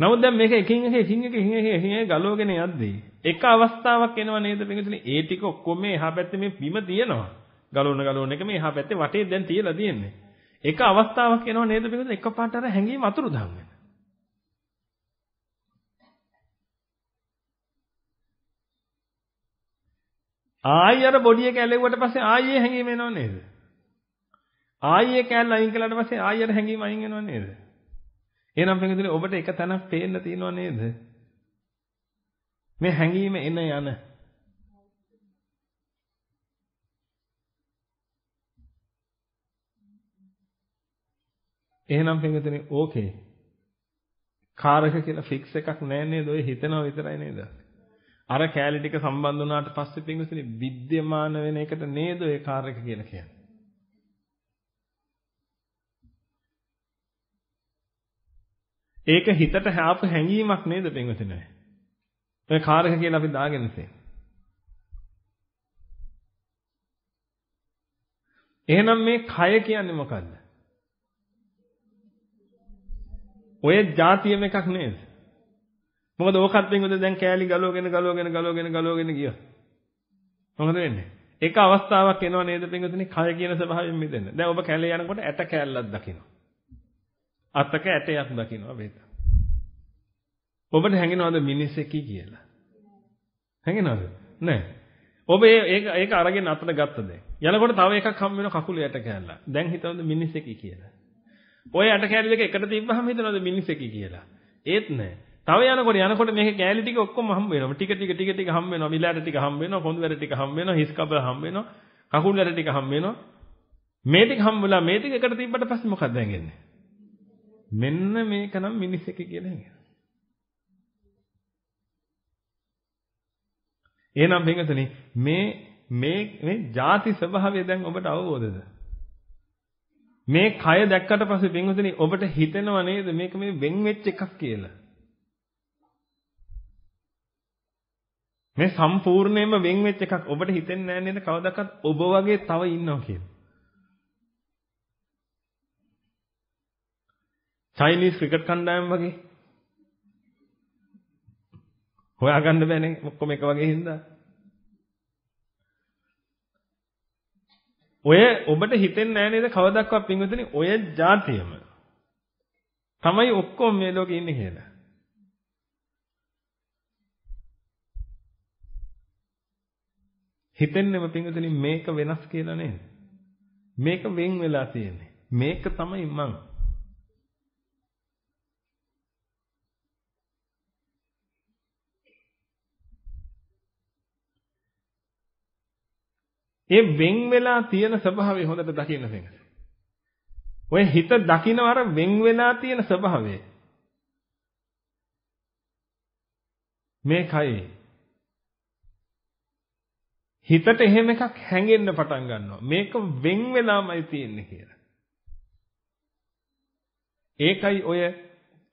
නමුත් දැන් මේක එකින් එක එකින් එක එකින් එක එකින් එක ගලවගෙන යද්දී එක අවස්ථාවක් එනවා නේද මේකනේ ඒ ටික ඔක්කොම එහා පැත්තේ මේ බිම තියෙනවා. ගලවන ගලවන එක මේ එහා පැත්තේ වටේ දැන් තියලා තියෙන්නේ. එක අවස්ථාවක් එනවා නේද මේකනේ එකපාරට අර හැංගීම අතුරුදහන් වෙනවා. ආයි අර බොඩි එක ඇලෙව්වට පස්සේ ආයේ හැංගීම එනව නේද? ආයේ කැල්ල අයින් කළාට පස්සේ ආයේ අර හැංගීම අයින් වෙනව නේද? එහෙනම් පින්විතනේ ඔබට එක තැනක් පේන්න තියෙනව නේද? මේ හැංගීම එන යන එහෙනම් පින්විතනේ ඕකේ කාරක කියලා ෆික්ස් එකක් නැහැ නේද? ඔය හිතනවා විතරයි නේද? අර කෑලි ටික සම්බන්ධ වුණාට පස්සේ පින්විතනේ විද්‍යමාන වෙන එකට නේද ඒ කාර්යක කියලා කියන්නේ. ඒක හිතට හාපු හැඟීමක් නේද පින්විතනේ. ඒ කාර්යක කියලා අපි දාගෙන තියෙන්නේ. එහෙනම් මේ කය කියන්නේ මොකද්ද? ඔය જાතියම එකක් නේද? මොකද ඕකත් බින්දුවෙන් දැන් කෑලි ගලවගෙන ගලවගෙන ගලවගෙන ගලවගෙන ගියා. මොකද වෙන්නේ? එක අවස්ථාවක් එනවා නේද බින්දුවෙන් කය කියන ස්වභාවයෙන් මිදෙන්න. දැන් ඔබ කැලේ යනකොට ඇට කෑල්ලක් දකිනවා. අතක ඇටයක් දකිනවා වේද? ඔබට හැඟෙනවද මිනිස්සෙකි කියලා? හැඟෙනවද? නැහැ. ඔබ ඒක ඒක අරගෙන අතන ගත්ත දැන්. යනකොට තව එකක් හම් වෙන කකුලේ ඇට කෑල්ල. දැන් හිතනවද මිනිස්සෙකි කියලා? ඔය ඇට කෑලි දෙක එකට තිබ්බහම හිතනවද මිනිස්සෙකි කියලා? ඒත් නැහැ. තව යනකොට යනකොට මේක කෑලි ටික ඔක්කොම හම්බ වෙනවා. ටික ටික ටික ටික හම්බ වෙනවා. මිලාට ටික හම්බ වෙනවා. කොඳු වැර ටික හම්බ වෙනවා. හිස් කබල හම්බ වෙනවා. කකුල් වැර ටික හම්බ වෙනවා. මේ ටික හම්බුලා මේ ටික එකට තිබ්බට පස්සේ මොකක්ද හැංගෙන්නේ? මෙන්න මේක නම් මිනිස් එක කියලා හැංගෙනවා. එහෙනම් බින්ගතනි මේ මේ මේ ಜಾති ස්වභාවය දැන් ඔබට අවබෝධද? මේ කය දැක්කට පස්සේ බින්ගතනි ඔබට හිතෙනව නේද මේක මේ වෙන් වෙච්ච එකක් කියලා? මේ සම්පූර්ණයෙන්ම වෙන් වෙච්ච එකක් ඔබට හිතෙන්නේ නැහැ නේද කවදාකවත් ඔබ වගේ තව ඉන්නවා කියලා. චයිනීස් ක්‍රිකට් කණ්ඩායම වගේ හොයාගන්න බෑනේ ඔක්කොම එක වගේ හින්දා. ඔය ඔබට හිතෙන්නේ නැහැ නේද කවදාවත් පින්විතනේ ඔය જાතියම තමයි ඔක්කොම මේ ලෝකේ ඉන්නේ කියලා. හිතෙන්නේම පින්වතුනි මේක වෙනස් කියලා නේද? මේක වෙන් වෙලා තියෙන්නේ. මේක තමයි මං. ඒ වෙන් වෙලා තියෙන ස්වභාවය හොඳට දකින්න පින්වතුනි. ඔය හිත දකින්නවර වෙන් වෙලා තියෙන ස්වභාවය. මේ කයේ හිතට එහෙම එකක් හැංගෙන්න පටන් ගන්නවා. මේක වෙන් වෙලාමයි තියෙන්නේ කියලා. ඒකයි ඔය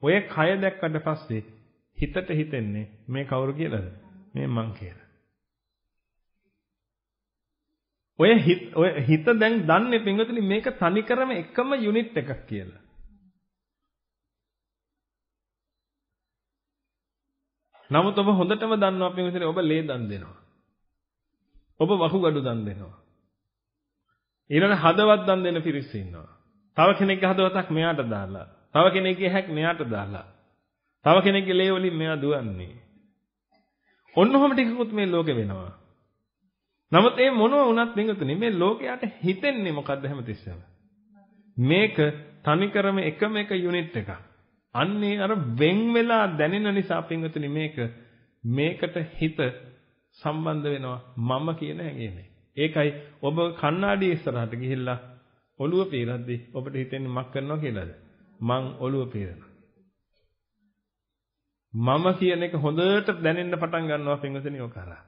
ඔය කය දැක්කට පස්සේ හිතට හිතෙන්නේ මේ කවුරු කියලාද? මේ මං කියලා. ඔය හිත ඔය හිත දැන් දන්නේ පින්වතුනි මේක තනිකරම එකම යුනිට් එකක් කියලා. නමුත් ඔබ හොඳටම දන්නවා පින්වතුනි ඔබ ලේ දන් දෙනවා. ඔබ වහුගඩු දන් දෙනවා. ඊළඟ හදවත් දන් දෙන පිරිස ඉන්නවා. තව කෙනෙක්ගේ හදවතක් මෙයාට දාලා, තව කෙනෙක්ගේ හැක් මෙයාට දාලා, තව කෙනෙක්ගේ ලේ වලින් මෙයා දුවන්නේ. ඔන්නෝම ටිකකුත් මේ ලෝකෙ වෙනවා. නමුත් ඒ මොනවා වුණත් නිකුත්නේ මේ ලෝකයට හිතෙන්නේ මොකද්ද හැමතිස්සෙම? මේක තනිකරම එකම එක යුනිට් එකක්. අන්නේ අර වෙන් වෙලා දැනෙන නිසා පින්වතුනි මේක මේකට හිත සම්බන්ධ වෙනවා මම කියන හැඟීමෙන්. ඒකයි ඔබ කණ්ණාඩිය ඉස්සරහට ගිහිල්ලා ඔළුව පීරද්දී ඔබට හිතෙන්නේ මක් කරනවා කියලාද? මං ඔළුව පීරනවා. මම කියන එක හොඳට දැනෙන්න පටන් ගන්නවා පින්වතනි ඔක කරා.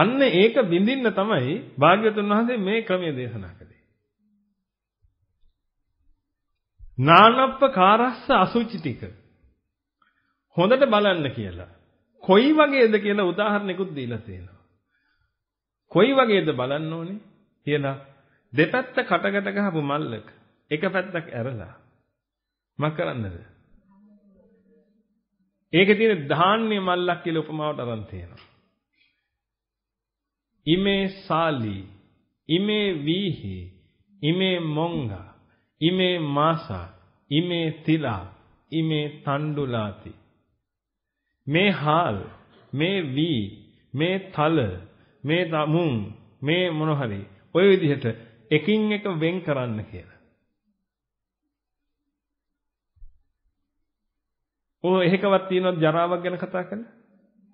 අන්න ඒක බිඳින්න තමයි භාග්‍යවතුන් වහන්සේ මේ ක්‍රමය දේශනා කළේ. නානප්ප කාරස්ස අසුචිතික හොඳට බලන්න කියලා. කොයි වගේද කියලා උදාහරණයකුත් දීලා තියෙනවා. කොයි වගේද බලන්න ඕනේ කියලා දෙපැත්ත කටකට ගහපු මල්ලක එක පැත්තක් ඇරලා මම කරන්නද? ඒකේ තියෙන ධාන්‍ය මල්ලක් කියලා උපමාවට අරන් තියෙනවා. ඉමේ සාලි, ඉමේ වීහි, ඉමේ මොංගා, ඉමේ මාසා, ඉමේ තිලා, ඉමේ තණ්ඩුලාති මේ හාල් මේ වී මේ තල මේ තමුන් මේ මොන හරි ඔය විදිහට එකින් එක වෙන් කරන්න කියලා. ඔය එහෙකවත් තියෙනවද ජරාවක් ගැන කතා කරලා?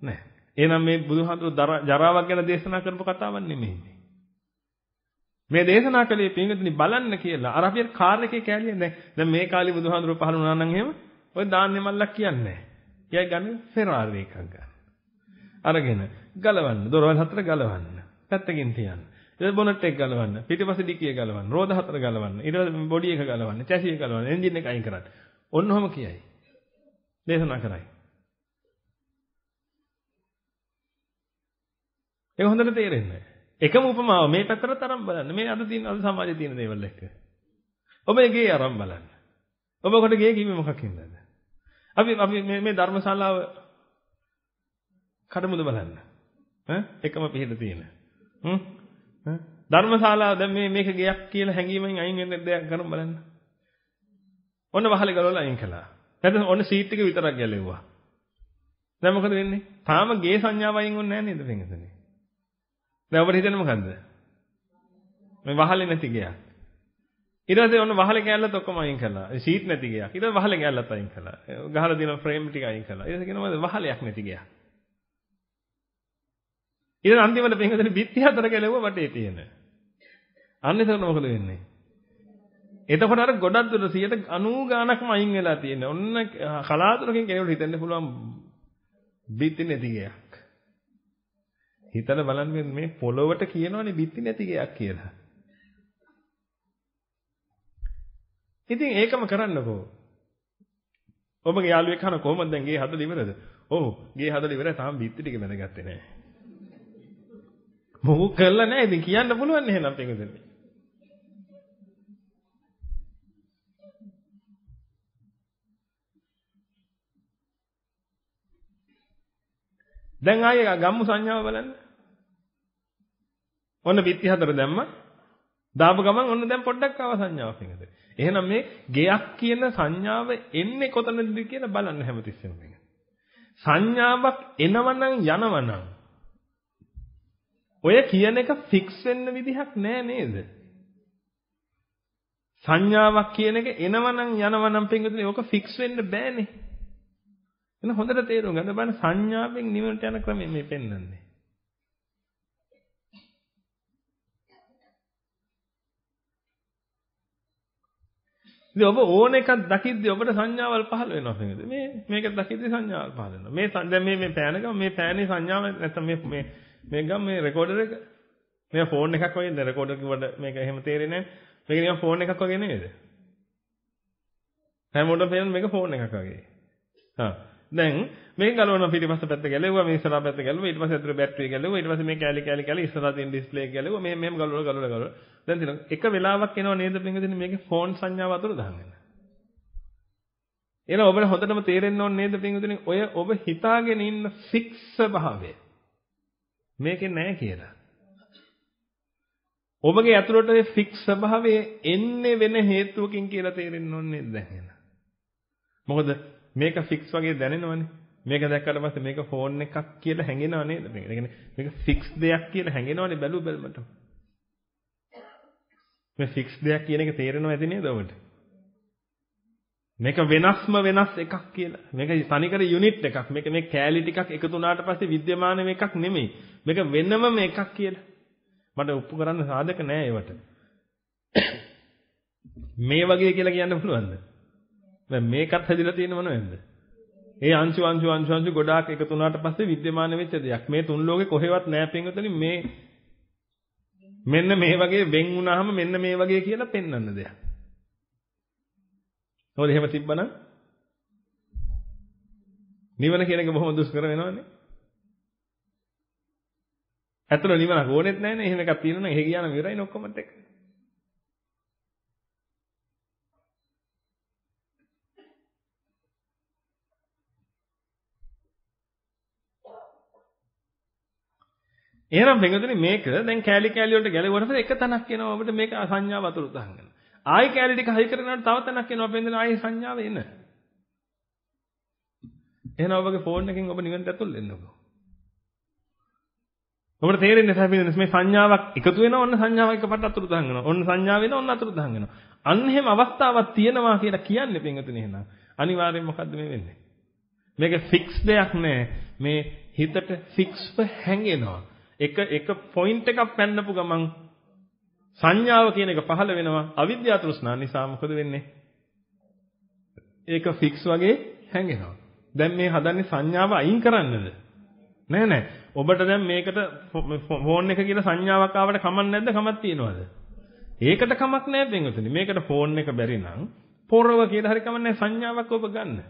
නැහැ. එහෙනම් මේ බුදුහාමුදුරු ජරාවක් ගැන දේශනා කරපු කතාවක් නෙමෙයි මේ. මේ දේශනා කලේ පින්විතනි බලන්න කියලා. අර අපි කාර් එකේ කෑලියෙන් දැන් මේ කාලේ බුදුහාමුදුරු පහළ වුණා නම් එහෙම ඔය දාන්නේ මල්ලක් කියන්නේ නැහැ. එයා ගන්න ෆෙරාරි එකක් ගන්න. අරගෙන ගලවන්න. දොරවල් හතර ගලවන්න. පැත්තකින් තියන්න. ඊට බොනට් එක ගලවන්න. පිටිපස්සේ ඩිකිය ගලවන්න. රෝද හතර ගලවන්න. ඊට බොඩි එක ගලවන්න. චැසි එක ගලවන්න. එන්ජින් එක අයින් කරන්න. ඔන්නෝම කියයි. දේශනා කරයි. ඒක හොඳට තේරෙන්නේ. එකම උපමාව මේ පැත්තට තරම් බලන්න. මේ අද තියෙන අද සමාජයේ තියෙන දේවල් එක්ක. ඔබ ඒකේ ආරම්භ බලන්න. ඔබ කොට ගියේ කිව්වේ මොකක්ද? අපි අපි මේ මේ ධර්මශාලාව කඩමුද බලන්න. ඈ එකම පිළිද තියෙන. හ්ම් ඈ ධර්මශාලාව දැන් මේ මේක ගයක් කියලා හැංගීමෙන් අයින් වෙන්න දෙයක් ගන්න බලන්න. ඔන්න වහලේ ගලවලා අයින් කළා. නැත්නම් ඔන්න සීට් එක විතරක් ගැලෙව්වා. දැන් මොකද වෙන්නේ? තාම ගේ සංඥාව අයින් වුණ නැහැ නේද පින්වතුනි? දැන් ඔබට හිතෙන්නේ මොකන්ද? මේ වහලේ නැති ගයක්. ඊට පස්සේ ඔන්න වහලේ කෑල්ලත් ඔක්කොම අයින් කළා. ෂීට් නැති ගයක්. ඊට පස්සේ වහලේ කෑල්ලත් අයින් කළා. ගහලා දින ෆ්‍රේම් ටික අයින් කළා. ඊට පස්සේ කියනවා වහලයක් නැති ගයක්. ඊට අන්තිමට පින්කදෙන බිත්ති හතර ගැලෙවුවා වටේ තියෙන. අන්න එතන මොකද වෙන්නේ? එතකොට අර ගොඩක් දුර 90 ගානක්ම අයින් වෙලා තියෙන. ඔන්න කලාතුරකින් කෙනෙකුට හිතෙන්න පුළුවන් බිත්ති නැති ගයක්. හිතලා බලන්න මේ පොළොවට කියනවනේ බිත්ති නැති ගයක් කියලා. ඉතින් ඒකම කරන්නකෝ. ඔබගේ යාළුවෙක් කන කොහොමද දැන් ගේ හදලා ඉවරද? ඔව් ගේ හදලා ඉවරයි තාම බිත්ති ටික මැනගත්තේ නැහැ. මොකක් කරලා නැහැ ඉතින් කියන්න පුළුවන් එහෙනම් පින්වතුනි. දැන් ආයේ ගම්මු සංඥාව බලන්න. ඔන්න බිත්ති හතර දැම්ම. දාපු ගමන් ඔන්න දැන් පොඩ්ඩක් ආව සංඥාවක් එකට. එහෙනම් මේ ගෙයක් කියන සංඥාව එන්නේ කොතනද කියලා බලන්න හැමතිස්සෙම මේක. සංඥාවක් එනවනම් යනවනම් ඔය කියන එක ෆික්ස් වෙන්න විදිහක් නෑ නේද? සංඥාවක් කියන එක එනවනම් යනවනම් පින්විතනේ ඕක ෆික්ස් වෙන්න බෑනේ. එන හොඳට තේරුම් ගන්න බලන්න සංඥාවෙන් නිවනට යන ක්‍රමය මේ පෙන්වන්නේ. ඉතින් ඔබ ඕන එකක් දකිද්දි ඔබට සංඥාවල් පහළ වෙනවා නේද? මේ මේක දකිද්දි සංඥාවල් පහළ වෙනවා. මේ දැන් මේ මේ පෑන ගම මේ පෑනේ සංඥාව නැත්තම් මේ මේ මේ ගම මේ රෙකෝඩර් එක මේ ෆෝන් එකක් වගේ නේද? රෙකෝඩර් කිව්වට මේක එහෙම තේරෙන්නේ නැහැ. මේක නිකන් ෆෝන් එකක් වගේ නේද? හැමෝටම පේන මේක ෆෝන් එකක් වගේ. හා දැන් මේක ගලවනවා පිටිපස්ස පැත්ත ගැලෙව්වා මේ ඉස්සරහා පැත්ත ගැලෙව්වා ඊට පස්සේ අතට බැටරිය ගැලෙව්වා ඊට පස්සේ මේ කැලි කැලි කැලි ඉස්සරහා තියෙන ඩිස්ප්ලේ ගැලෙව්වා මේ මේම ගලවලා ගලවලා ගලවලා දැන් තියෙනවා එක වෙලාවක් එනවා නේද පින්වදින මේකේ ෆෝන් සංඥාව අතට දාන්න එන ඔබට හොඳටම තේරෙන්න ඕන නේද පින්වදින ඔය ඔබ හිතාගෙන ඉන්න ෆික්ස් භාවය මේකේ නැහැ කියලා ඔබගේ ඇතුළට මේ ෆික්ස් ස්වභාවය එන්නේ වෙන හේතුවකින් කියලා තේරෙන්න ඕනේ දැන්. මොකද මේක ෆික්ස් වගේ දැනෙනවනේ. මේක දැක්කට පස්සේ මේක ෆෝන් එකක් කියලා හැඟෙනව නේද? මේක කියන්නේ මේක ෆික්ස් දෙයක් කියලා හැඟෙනවනේ බැලු බැලමට. මේ ෆික්ස් දෙයක් කියන එක තේරෙනව ඇති නේද ඔබට? මේක වෙනස්ම වෙනස් එකක් කියලා. මේක තනිකර යුනිට් එකක්. මේක මේ කෑලි ටිකක් එකතු වුණාට පස්සේ විද්‍යමාන එකක් නෙමෙයි. මේක වෙනම එකක් කියලා. මට ඔප්පු කරන්න සාධක නෑ ඒවට. මේ වගේ කියලා කියන්න පුළුවන්ද? දැන් මේකත් හැදිලා තියෙනව නේද? ඒ අංශු අංශු අංශු අංශු ගොඩාක් එකතු වුණාට පස්සේ විද්‍යමාන වෙච්ච දෙයක්. මේ තුන් ලෝකේ කොහෙවත් නැහැ පින්වතුනි මේ මෙන්න මේ වගේ වෙන් වුණාම මෙන්න මේ වගේ කියලා පෙන්වන්න දෙයක්. හොඳ එහෙම තිබ්බනම් නිවන කියන එක බොහොම දුෂ්කර වෙනවනේ. ඇත්තට නිවන ඕනෙත් නැහැ නේ. එහෙම එකක් තියෙනවනම් එහෙ ගියානම් ඉවරයිනේ ඔක්කොමත් එක. එහෙනම් බෙන්ගතුනි මේක දැන් කෑලි කෑලි වලට ගැලවුවට පස්සේ එක තැනක් එනවා අපිට මේක සංඥාව අතුරු දහන් කරන. ආයි කෑලි ටික හයි කරනකොට තව තැනක් එනවා බෙන්දන ආයි සංඥාව එන. එහෙනම් ඔබගේ ෆෝන් එකෙන් ඔබ නිවන්ට ඇතුල් වෙන්නකෝ. ඔබට තේරෙන්නේ නැහැ බෙන්දන මේ සංඥාවක් එකතු වෙනවා ඔන්න සංඥාව එකපාරට අතුරු දහන් කරනවා. ඔන්න සංඥාව එනවා ඔන්න අතුරු දහන් කරනවා. අන්න එහෙම අවස්ථාවක් තියෙනවා කියලා කියන්නේ බෙන්ගතුනි එහෙනම් අනිවාර්යෙන් මොකද්ද මේ වෙන්නේ? මේක ෆික්ස් දෙයක් නෑ. මේ හිතට ෆික්ස්ව හැංගෙනවා. එක එක පොයින්ට් එකක් පැන්නපු ගමන් සංඥාව කියන එක පහළ වෙනවා අවිද්‍යාව තෘෂ්ණා නිසා මොකද වෙන්නේ? ඒක ෆික්ස් වගේ හැංගෙනවා. දැන් මේ හදන්නේ සංඥාව අයින් කරන්නද? නෑ නෑ. ඔබට දැන් මේකට ෆෝන් එක කියලා සංඥාවක් ආවට කමක් නැද්ද? කමක් තියනවාද? ඒකට කමක් නෑ බෙන්ගතුනි. මේකට ෆෝන් එක බැරි නම් පොරව කියලා හරි කමක් නෑ සංඥාවක් ඔබ ගන්න.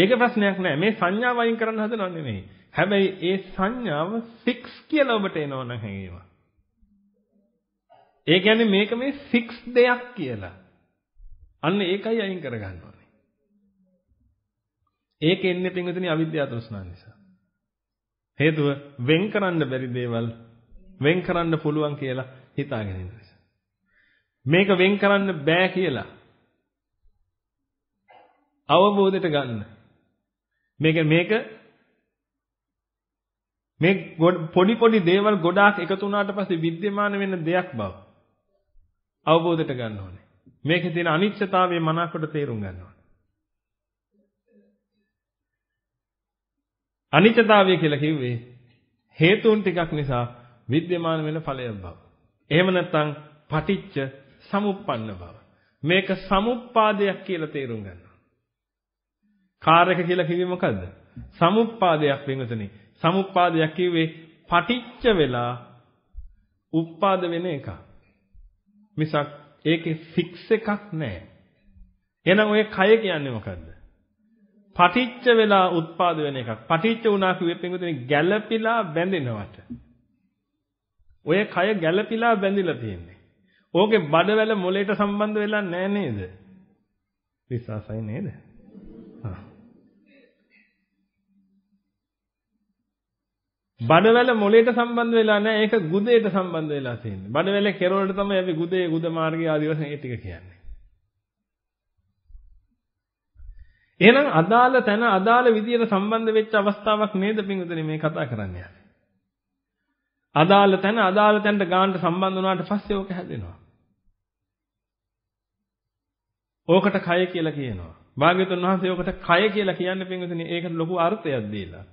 ඒක ප්‍රශ්නයක් නෑ. මේ සංඥාව අයින් කරන්න හදනව නෙමෙයි. හැබැයි ඒ සංඥාව 6 කියලා ඔබට එනවනම් හැංගීම. ඒ කියන්නේ මේක මේ 6 දෙයක් කියලා. අන්න ඒකයි අයින් කරගන්න ඕනේ. ඒක එන්නේ පින්විතනි අවිද්‍යාව තෘෂ්ණාව නිසා. හේතුව වෙන් කරන්න බැරි දේවල් වෙන් කරන්න පුළුවන් කියලා හිතාගෙන ඉන්න නිසා. මේක වෙන් කරන්න බෑ කියලා අවබෝධයට ගන්න. මේක මේක මේ පොඩි පොඩි දේවල් ගොඩාක් එකතු වුණාට පස්සේ विद्यमान වෙන දෙයක් බව අවබෝධයට ගන්න ඕනේ. මේකේ තියෙන අනිත්‍යතාවය මනකට තේරුම් ගන්න ඕනේ. අනිත්‍යතාවය කියලා කිව්වේ හේතුන් ටිකක් නිසා विद्यमान වෙන ඵලයක් බව. එහෙම නැත්නම් පටිච්ච සමුප්පන්න බව. මේක සමුප්පාදයක් කියලා තේරුම් ගන්නවා. කාර්යක කියලා කිව්වේ මොකද්ද? සමුප්පාදයක් වෙනතනේ. සමුප්පාදයක් කිව්වේ පටිච්ච වෙලා උප්පාද වෙන එක. මිසක් ඒකේ ෆික්ස් එකක් නැහැ. එහෙනම් ඔය කය කියන්නේ මොකද්ද? පටිච්ච වෙලා උත්පාද වෙන එකක්. පටිච්ච වුණා කිව්වෙ පින්විතනේ ගැළපිලා බැඳෙනවට. ඔය කය ගැළපිලා බැඳිලා තියෙන්නේ. ඕකේ බඩවැල මොලේට සම්බන්ධ වෙලා නැහැ නේද? විශ්වාසයි නේද? බඩවැල මොලේට සම්බන්ධ වෙලා නැහැ. ඒක ගුදේට සම්බන්ධ වෙලා තියෙන්නේ. බඩවැලේ කෙරවලට තමයි අපි ගුදේ ගුද මාර්ගය ආදී වශයෙන් ඒ ටික කියන්නේ. එහෙනම් අදාළ තැන අදාළ විදියට සම්බන්ධ වෙච්ච අවස්ථාවක් නේද පින්විතනේ මේ කතා කරන්නේ. අදාළ තැන අදාළ තැනට ගානට සම්බන්ධ වුණාට පස්සේ ඕක හැදෙනවා. ඕකට කය කියලා කියනවා. භාග්‍යතුන් වහන්සේ ඕකට කය කියලා කියන්නේ පින්විතනේ ඒකට ලොකු අර්ථයක් දීලා.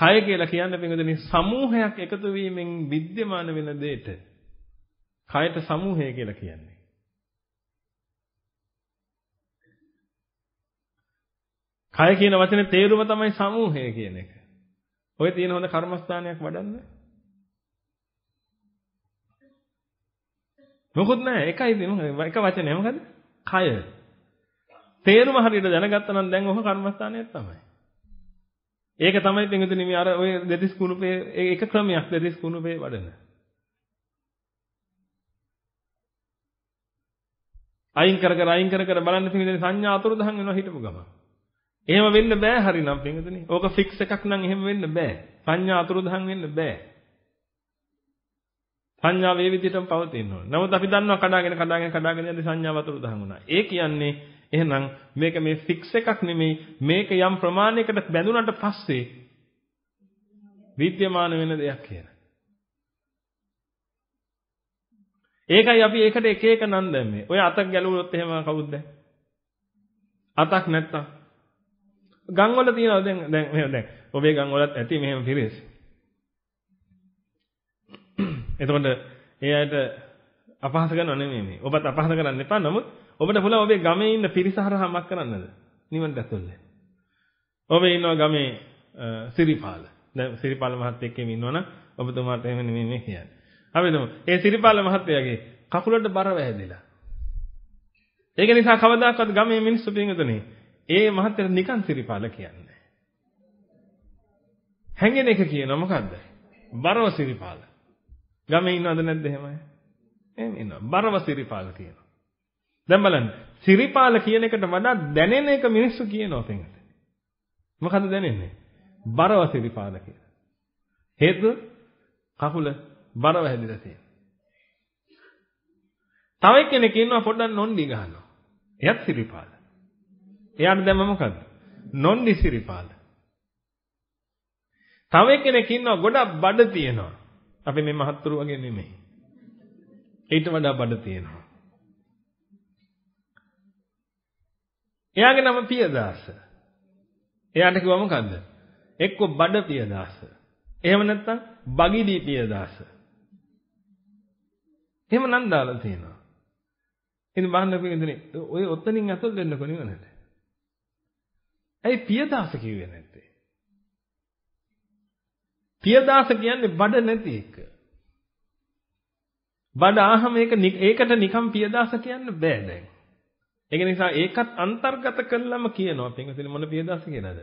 කය කියලා කියන්න පින්වදනේ සමූහයක් එකතු වීමෙන් विद्यमान වෙන දෙයට කයට සමූහය කියලා කියන්නේ. කය කියන වචනේ තේරුම තමයි සමූහය කියන එක. ඔය තියෙන හොඳ කර්මස්ථානයක් වඩන්න. මොකොත් නෑ එකයි එක වචනය මොකද? කය. තේරුම හරියට දැනගත්තා නම් දැන් ඔක කර්මස්ථානයක් තමයි. ඒක තමයි පින්විතනි මේ අර ඔය දෙතිස් කුණුපේ එක ක්‍රමයක් දෙතිස් කුණුපේ වඩන. අයින් කර කර අයින් කර කර බලන්න පින්විතනි සංඥා අතුරුදහන් වෙනවා හිටපු ගම. එහෙම වෙන්න බෑ හරිනම් පින්විතනි. ඕක ෆික්ස් එකක් නම් එහෙම වෙන්න බෑ. සංඥා අතුරුදහන් වෙන්න බෑ. සංඥා මේ විදිහටම පවතිනවා. නමුත් අපි දන්නවා කඩාගෙන කඩාගෙන කඩාගෙන යද්දී සංඥාව අතුරුදහන් වුණා. ඒ කියන්නේ එහෙනම් මේක මේ ෆික්ස් එකක් නෙමෙයි මේක යම් ප්‍රමාණයකට බැඳුනට පස්සේ විද්‍යමාන වෙන දෙයක් කියන. ඒකයි අපි ඒකට එක එක නම් දැම්මේ. ඔය අතක් ගැලුවොත් එහෙම කවුද දැන්? අතක් නැත්තම් ගම් වල තියනවා දැන් දැන් මෙහෙම දැන් ඔබේ ගම් වලත් ඇති මෙහෙම පිරිස්. එතකොට ඒ අයට අපහාස කරනව නෙමෙයි මේ. ඔබත් අපහාස කරන්න එපා. නමුත් ඔබට පුළුවන් ඔබේ ගමේ ඉන්න පිරිස හරහා මක් කරන්නද? නිවන් දැතුල්ලේ. ඔබ ඉන්නවා ගමේ සිරිපාල. දැන් සිරිපාල මහත්තයෙක් එක්කම ඉන්නවනම් ඔබතුමාට එහෙම නෙමෙයි මේ කියන්නේ. අපි දමු. ඒ සිරිපාල මහත්තයාගේ කකුලට බර වැහැදිලා. ඒක නිසා කවදාකවත් ගමේ මිනිස්සු පිටින්තුනේ ඒ මහත්තයාට නිකන් සිරිපාල කියන්නේ. හැංගෙන එක කියනවා මොකද්ද? බරව සිරිපාල. ගමේ ඉන්නවද නැද්ද එහෙම? එහෙම ඉන්නවා. බරව සිරිපාල කියනවා. දැන් බලන්න සිරිපාල කියන එකට වඩා දැනෙන එක මිනිස්සු කියනවා පිටත. මොකද දැනෙන්නේ? බරව සිරිපාල කියලා. හේතුව කකුල බරව හැදිලා තියෙනවා. තව කෙනෙක් ඉන්නවා පොඩ්ඩක් නොන්ඩි ගහනවා. එයත් සිරිපාල. එයාට දැම්ම මොකද්ද? නොන්ඩි සිරිපාල. තව කෙනෙක් ඉන්නවා ගොඩක් බඩ තියෙනවා. අපි මේ මහත්තුරු වගේ නෙමෙයි. ඊට වඩා බඩ තියෙනවා. එයාගේ නම පියදාස. එයාට කිව්වා මොකද්ද? එක්ක බඩ පියදාස. එහෙම නැත්නම් බගිඩි පියදාස. එහෙම නම් දාලා තියෙනවා. ඉතින් බලන්න පින්දනේ ඔය ඔතනින් අතල් වෙන්නකො නිවනට. ඇයි පියදාස කිව්වේ නැත්තේ? පියදාස කියන්නේ බඩ නැති එක. බඩ ආහම ඒක ඒකට නිකම් පියදාස කියන්න බෑ දැන්. ඒක නිසා ඒකත් අන්තර්ගත කළාම කියනවා පින්වතුනි මොන පියදාස කියනද?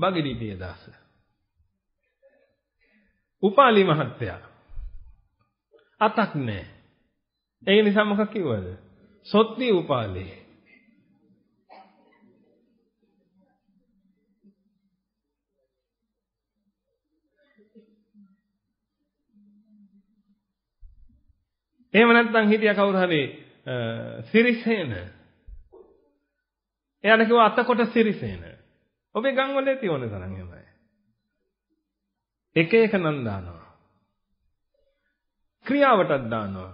බගිනි පියදාස. උපාලි මහත්තයා. අතක් නැහැ. ඒ නිසා මොකක් කිව්වද? සොත්ති උපාලි. එහෙම නැත්නම් හිටියා කවුරු හරි සිරිසේන එයාට කිව්වා අතකොට සිරිසේන. ඔබේ ගම්වලේ තියෙන තරම් එහෙමයි. එක එක නම් දානවා. ක්‍රියාවටත් දානවා.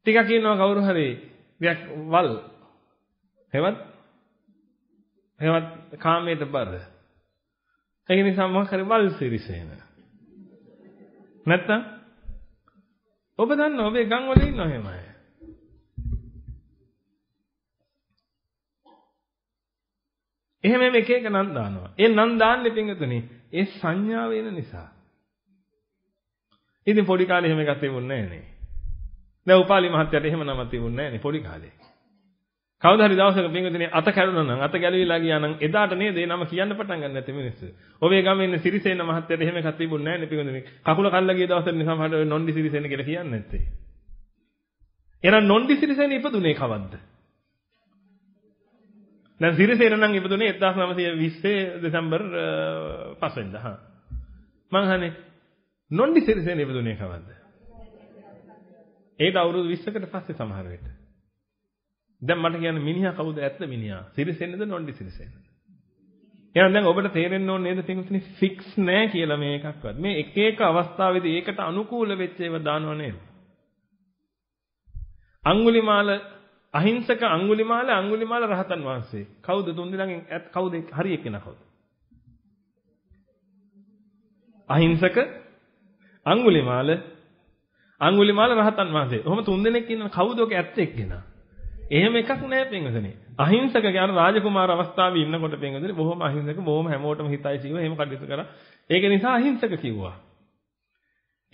ටික කියනවා කවුරු හරි වල්. එහෙමත් එහෙමත් කාමයට බර. ඒ නිසා මම කරේ වල් සිරිසේන. නැත්තම් ඔබ දන්නවා ඔබේ ගම්වල ඉන්නවා එහෙමයි. එහෙම එක එක නම් දානවා. ඒ නම් දාන්නේ පින්වතුනි ඒ සංඥා වෙන නිසා. ඉතින් පොඩි කාලේ එහෙම එකක් තිබුණේ නැහැ නේ. දැන් උපාලි මහත්තයාට එහෙම නමක් තිබුණේ නැහැ නේ පොඩි කාලේ. කවදා හරි දවසක පින්වතුනි අත කැඩුණා නම් අත ගැලවිලා ගියා නම් එදාට නේද ඒ නම කියන්න පටන් ගන්න නැති මිනිස්සු. ඔබේ ගමේ ඉන්න සිරිසේන මහත්තයාට එහෙම එකක් තිබුණේ නැහැ නේ පින්වතුනි. කකුල කල්ලා ගිය දවසට නිකම් හඩ නොන්ඩි සිරිසේන කියලා කියන්නේ නැත්තේ. එහෙනම් නොන්ඩි සිරිසේන ඉපදුනේ කවද්ද? දැන් සිරිසේන නම් ඉපදුනේ 1920 දෙසැම්බර් 5 වෙනිදා. හා. මං අහන්නේ නොන්ඩි සිරිසේන ඉපදුනේ කවද්ද? ඒත් අවුරුදු 20කට පස්සේ සමහර වෙලට. දැන් මට කියන්නේ මිනිහා කවුද ඇත්ත මිනිහා? සිරිසේනද නොන්ඩි සිරිසේනද? එහෙනම් දැන් ඔබට තේරෙන්න ඕනේ නේද පින්තුනි ෆික්ස් නෑ කියලා මේ එකක්වත්. මේ එක එක අවස්ථාවේදී ඒකට අනුකූල වෙච්ච ඒවා දානව නේද? අඟුලිමාල අහිංසක අඟුලිමාල අඟුලිමාල රහතන් වහන්සේ. කවුද තුන් දෙනාගෙන් කවුද හරි එක්කෙනා කවුද? අහිංසක අඟුලිමාල අඟුලිමාල රහතන් වහන්සේ. ඔහොම තුන් දෙනෙක් ඉන්න කවුද ඔක ඇත්ත එක්කෙනා? එහෙම එකක් නෑ පින්වදනේ. අහිංසක කියන රාජකුමාර අවස්ථාවේ ඉන්නකොට පින්වදනේ බොහොම අහිංසක බොහොම හැමෝටම හිතයි සීව එහෙම කටයුතු කරා. ඒක නිසා අහිංසක කිව්වා.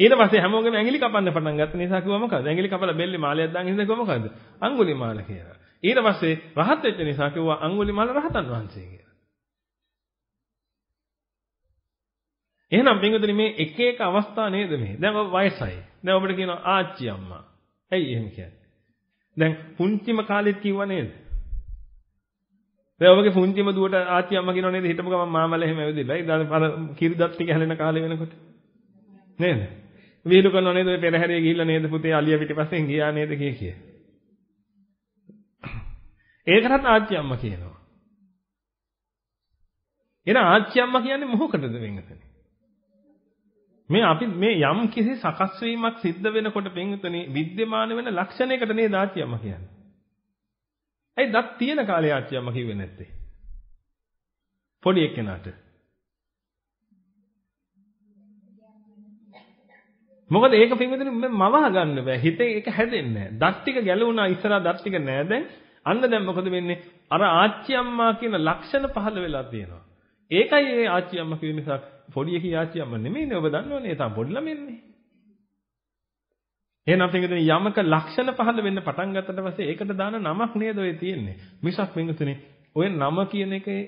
ඊට පස්සේ හැමෝගෙම ඇඟිලි කපන්න පටන් ගත්ත නිසා කිව්වා මොකද? ඇඟිලි කපලා බෙල්ලේ මාලයක් දාගෙන ඉඳලා කිව්වා මොකද? අඟුලි මාල කියලා. ඊට පස්සේ රහත් වෙච්ච නිසා කිව්වා අඟුලි මාල රහතන් වහන්සේ කියලා. එහෙනම් බින්දුතුනි මේ එක එක අවස්ථා නේද මේ? දැන් ඔබ වයසයි. දැන් ඔබට කියනවා ආච්චි අම්මා. ඇයි එහෙම කියන්නේ? දැන් පුංචිම කාලෙත් කිව්වා නේද? දැන් ඔබගේ පුංචිම දුවට ආච්චි අම්මා කියනවා නේද? හිටපු ගමන් මාමල එහෙම ඇවිදිලා. ඒ දාන කිරිදත් ටික හැලෙන කාලේ වෙනකොට. නේද? වීලු කරනවා නේද ඔය පෙරහැරේ ගිහිල්ලා නේද පුතේ අලිය පිටිපස්සෙන් ගියා නේද කිය කිය. ඒකටත් ආච්චි අම්මා කියනවා. එන ආච්චි අම්මා කියන්නේ මොහොකටද වෙන්නේ? මේ අපි මේ යම් කිසි සකස් වීමක් සිද්ධ වෙනකොට පින්විතනේ विद्यमान වෙන ලක්ෂණයකට නේද ආච්චි අම්මා කියන්නේ. ඇයි දත් තියෙන කාලේ ආච්චි අම්මා කිව්වේ නැත්තේ? පොඩි එක්කෙනාට මොකද ඒක පින්විතනේ මම මවහ ගන්න බෑ. හිතේ ඒක හැදෙන්නේ නැහැ. දත් ටික ගැලුණා ඉස්සරහා දත් ටික නැහැ දැන්. අන්න දැන් මොකද වෙන්නේ? අර ආච්චි අම්මා කියන ලක්ෂණ පහළ වෙලා තියෙනවා. ඒකයි ඒ ආච්චි අම්මා කියන නිසා පොඩි එකේ ආච්චි අම්මා නෙමෙයිනේ ඔබ දන්නවනේ. ඒ තමයි පොඩි ළමෙන්නේ. එහෙනම් පින්විතනේ යමක ලක්ෂණ පහළ වෙන්න පටන් ගත්තට පස්සේ ඒකට දාන නමක් නේද ඔය තියෙන්නේ. මිසක් පින්විතනේ ඔය නම කියන එකේ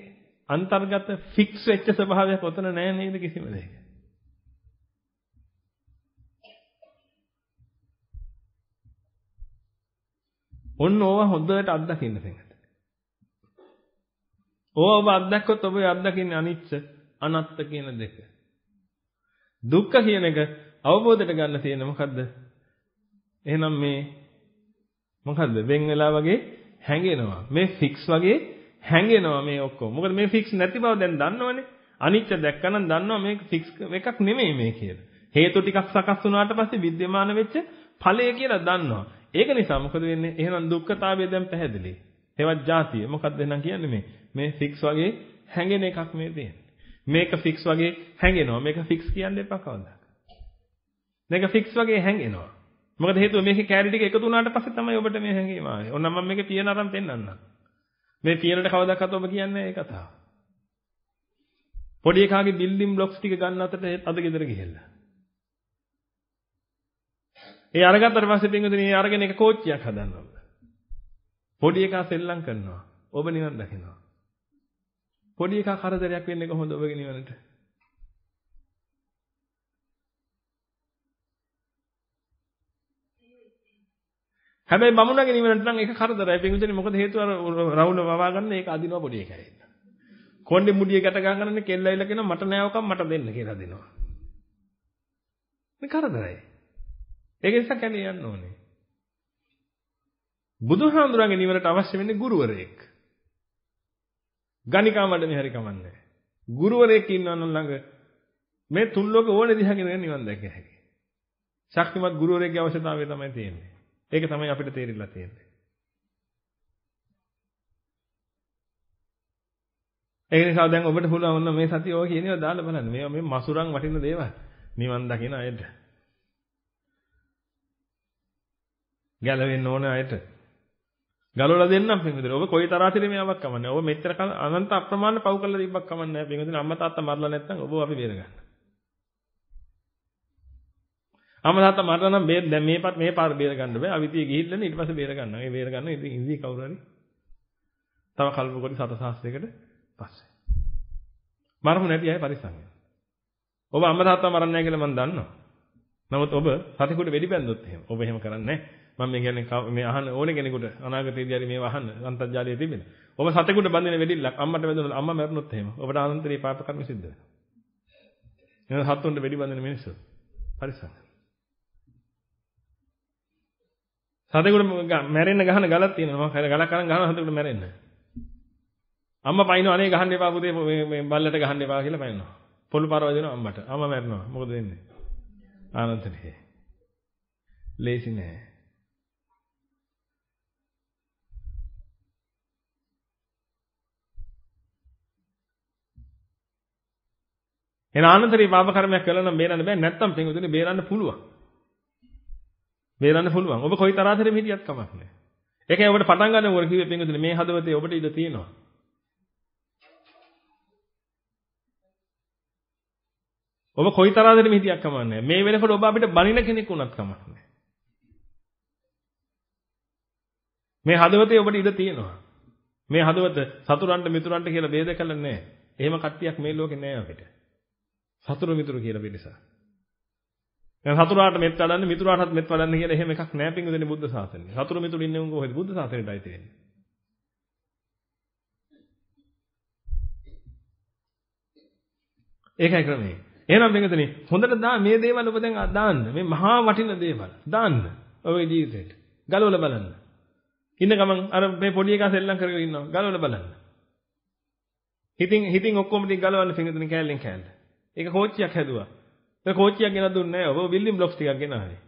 අන්තර්ගත ෆික්ස් වෙච්ච ස්වභාවයක් ඔතන නැහැ නේද කිසිම දෙයක. ඔන්න ඕවා හොඳට අත්දකින්න සෙන්ගත. ඕව අත්දැක්කොත් ඔබ අත්දකින්නේ අනිච්ච අනත්ත කියන දෙක. දුක්ඛ කියන එක අවබෝධයට ගන්න තියෙන මොකද්ද? එහෙනම් මේ මොකද්ද? වෙන් වෙලා වගේ හැංගෙනවා. මේ ෆික්ස් වගේ හැංගෙනවා මේ ඔක්කොම. මොකද මේ ෆික්ස් නැති බව දැන් දන්නවනේ. අනිත්‍ය දැක්කනම් දන්නවා මේක ෆික්ස් එකක් නෙමෙයි මේ කියලා. හේතු ටිකක් සකස් වුණාට පස්සේ विद्यमान වෙච්ච ඵලය කියලා දන්නවා. ඒක නිසා මොකද වෙන්නේ? එහෙනම් දුක්ඛතාවය දැන් පැහැදිලි. හේවත් જાතිය. මොකක්ද එහෙනම් කියන්නේ මේ? මේ ෆික්ස් වගේ හැංගෙන එකක් මේ තියෙන්නේ. මේක ෆික්ස් වගේ හැංගෙනවා. මේක ෆික්ස් කියන්න එපා කවදාවත්. මේක ෆික්ස් වගේ හැංගෙනවා. මොකද හේතුව මේකේ කැරි ටික එකතු වුණාට පස්සේ තමයි ඔබට මේ හැංගීම ආවේ. ඕනනම් මම මේකේ පියන අරන් දෙන්නම්. මේ පියනට කවදාකවත් ඔබ කියන්නේ ඒ කතාව. පොඩි එකාගේ බිල්ඩින් බ්ලොක්ස් ටික ගන්න අතරේ අද ගෙදර ගිහිල්ලා ඒ අරගත්තට පස්සේ පින්විතනේ ඒ අරගෙන එක කෝච්චියක් හදනවා. පොඩි එකා සෙල්ලම් කරනවා. ඔබ නිවන් දකිනවා. පොඩි එකා කරදරයක් වෙන්නේ කොහොමද ඔබගේ නිවනට? හැබැයි බමුණගේ නිවනට නම් ඒක කරදරයි. පින්විතනේ මොකද හේතුව අර රවුල වවා ගන්න ඒක අදිනවා පොඩි එකා එන්න. කොණ්ඩේ මුඩිය ගැට ගන්න කෙල්ලයිලා කියන මට නෑවකම් මට දෙන්න කියලා දෙනවා. මේ කරදරයි. ඒක නිසා කැලේ යන්න ඕනේ. බුදුහාමුදුරන්ගේ නිවනට අවශ්‍ය වෙන්නේ ගුරුවරයෙක්. ගණිකා වඩ මෙහෙරි කමන්නේ. ගුරුවරයෙක් ඉන්නවනම් ළඟ මේ තුන් ලෝක ඕනේ දිහාගෙන නිවන් දැක හැකියි. ශක්තිමත් ගුරුවරයෙක්ගේ අවශ්‍යතාවය තමයි තියෙන්නේ. ඒක තමයි අපිට තේරිලා තියෙන්නේ. ඒ නිසා දැන් ඔබට පුළුවන් මේ සතිය ඔය කියන ඒවා දාලා බලන්න. මේවා මේ මසුරන් වටින දේවල්. නිවන් දකින අයට. ගැලවෙන්න ඕන අයට. ගලවලා දෙන්නම් පින්විතනේ. ඔබ කොයි තරහටද මේවක් කමන්නේ. ඔබ මෙච්චර කල අනන්ත අප්‍රමාණ පව් කරලා තිබ්බක් කමන්නේ නැහැ පින්විතනේ. අම්මා තාත්තා මරලා නැත්නම් ඔබ අපි බේර ගන්න. අම්මා තාත්තා මරලා නම් මේ දැන් මේපත් මේ පාර බේර ගන්න බෑ. අවිතිය ගිහිල්ලා ඊට පස්සේ බේර ගන්නවා. ඒ බේර ගන්න ඉතින් ඉන්දිය කවුරු හරි තව කල්ප කොට සත සාස්ත්‍රයකට පස්සේ. මරමු නැති අය පරිස්සම් වෙනවා. ඔබ අම්මා තාත්තා මරන්නේ නැහැ කියලා මම දන්නවා. නමුත් ඔබ සතෙකුට වෙඩි බැන්දොත් එහෙම ඔබ එහෙම කරන්නේ නැහැ. මම මේ කියන්නේ මේ අහන ඕනේ කෙනෙකුට අනාගතයේදී හරි මේව අහන්න අන්තර්ජාලයේ තිබෙන. ඔබ සතෙකුට බඳින වෙඩිල්ලක් අම්මට වැදුනොත් අම්මා මැරුණොත් එහෙම. ඔබට අනන්තරේ පාප කර්ම සිද්ධ වෙනවා. එහෙනම් සතුන්ට වෙඩි බඳින මිනිස්සු පරිස්සම්. සතෙකුට මැරෙන්න ගහන ගලක් තියෙනවා. මම ගලක් අරන් ගහනවා සතෙකුට මැරෙන්න. අම්මා පයින්නවා අනේ ගහන්න එපා පුතේ මේ බල්ලට ගහන්න එපා කියලා පයින්නවා. පොළු පාරවල් දෙනවා අම්මට. අම්මා මැරෙනවා. මොකද වෙන්නේ? ආනන්තරේ. ලේසි නෑ. එන ආනන්තරී පාප කර්මයක් කළා නම් බේරන්න බෑ නැත්තම් පින්විතනේ බේරන්න පුළුවන්. බේරන්න පුළුවන්. ඔබ කොයි තරහතරෙම හිටියත් කමක් නැහැ. ඒකයි ඔබට පටන් ගන්න ඕන කිව්වේ පින්විතනේ මේ හදවතේ ඔබට ඉඩ තියෙනවා. ඔබ කොයි තරහතරෙම හිටියක් කමක් නැහැ. මේ වෙනකොට ඔබ අපිට බනින කෙනෙක් වුණත් කමක් නැහැ. මේ හදවතේ ඔබට ඉඩ තියෙනවා. මේ හදවත සතුරන්ට මිතුරන්ට කියලා ભેද කළා නෑ. එහෙම කට්ටියක් මේ ලෝකේ නෑ අපිට. සතුරු මිතුරු කියලා පිළිසා. දැන් සතුරාට මෙත් වඩන්න මිතුරාටත් මෙත් වඩන්න කියලා එහෙම එකක් නැහැ පින්වදෙනි බුද්ධ ශාසනයේ. සතුරු මිතුරු ඉන්නේ උංගෝ හොයි බුද්ධ ශාසනයටයි තියෙන්නේ. ඒකයි ක්‍රමය. එහෙනම් පින්වදෙනි හොඳට දා මේ දේවල් ඔබ දැන් දාන්න. මේ මහා වටින දේවල් දාන්න. ඔබේ ජීවිතේට. ගලවල බලන්න. ඉන්න ගමන් අර මේ පොඩි එකා සෙල්ලම් කරගෙන ඉන්නවා. ගලවල බලන්න. හිතින් හිතින් ඔක්කොම ටික ගලවන්න පින්වදෙනි කෑල්ලෙන් කෑල්ල. ඒක කෝච්චියක් හැදුවා. ඒක කෝච්චියක් ගෙනත් දුන්නේ නැහැ. ඔබ බිල්ඩින් බ්ලොක්ස් ටිකක් ගෙනාවේ.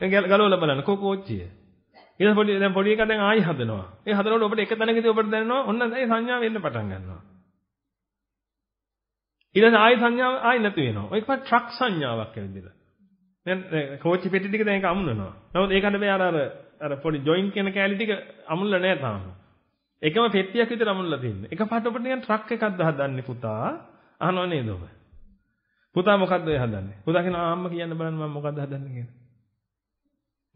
දැන් ගලවලා බලන්න කෝ කෝච්චිය. ඊට පොඩි දැන් පොඩි එකක් දැන් ආයි හදනවා. ඒ හදනකොට ඔබට එක තැනකදී ඔබට දැනෙනවා ඔන්න දැන් සංඥාව එන්න පටන් ගන්නවා. ඊළඟ ආයි සංඥාව ආයි නැති වෙනවා. ඒක පස්සේ ට්‍රක් සංඥාවක් වෙනවා. දැන් කෝච්චි පෙට්ටි ටික දැන් ඒක අමුණනවා. නමුත් ඒකට බෑ අර අර පොඩි ජොයින් කියන කෑලි ටික අමුල්ලා නැහැ තාම. එකම පෙට්ටියක් විතර අමුල්ලා තින්නේ. එකපාරට ඔබට නිකන් ට්‍රක් එකක් හදන්න පුතා. අහනව නේද ඔබ? පුතා මොකද්ද ඔය හදන්නේ? පුතා කියනවා අම්මා කියන්න බලන්න මම මොකද්ද හදන්නේ කියලා.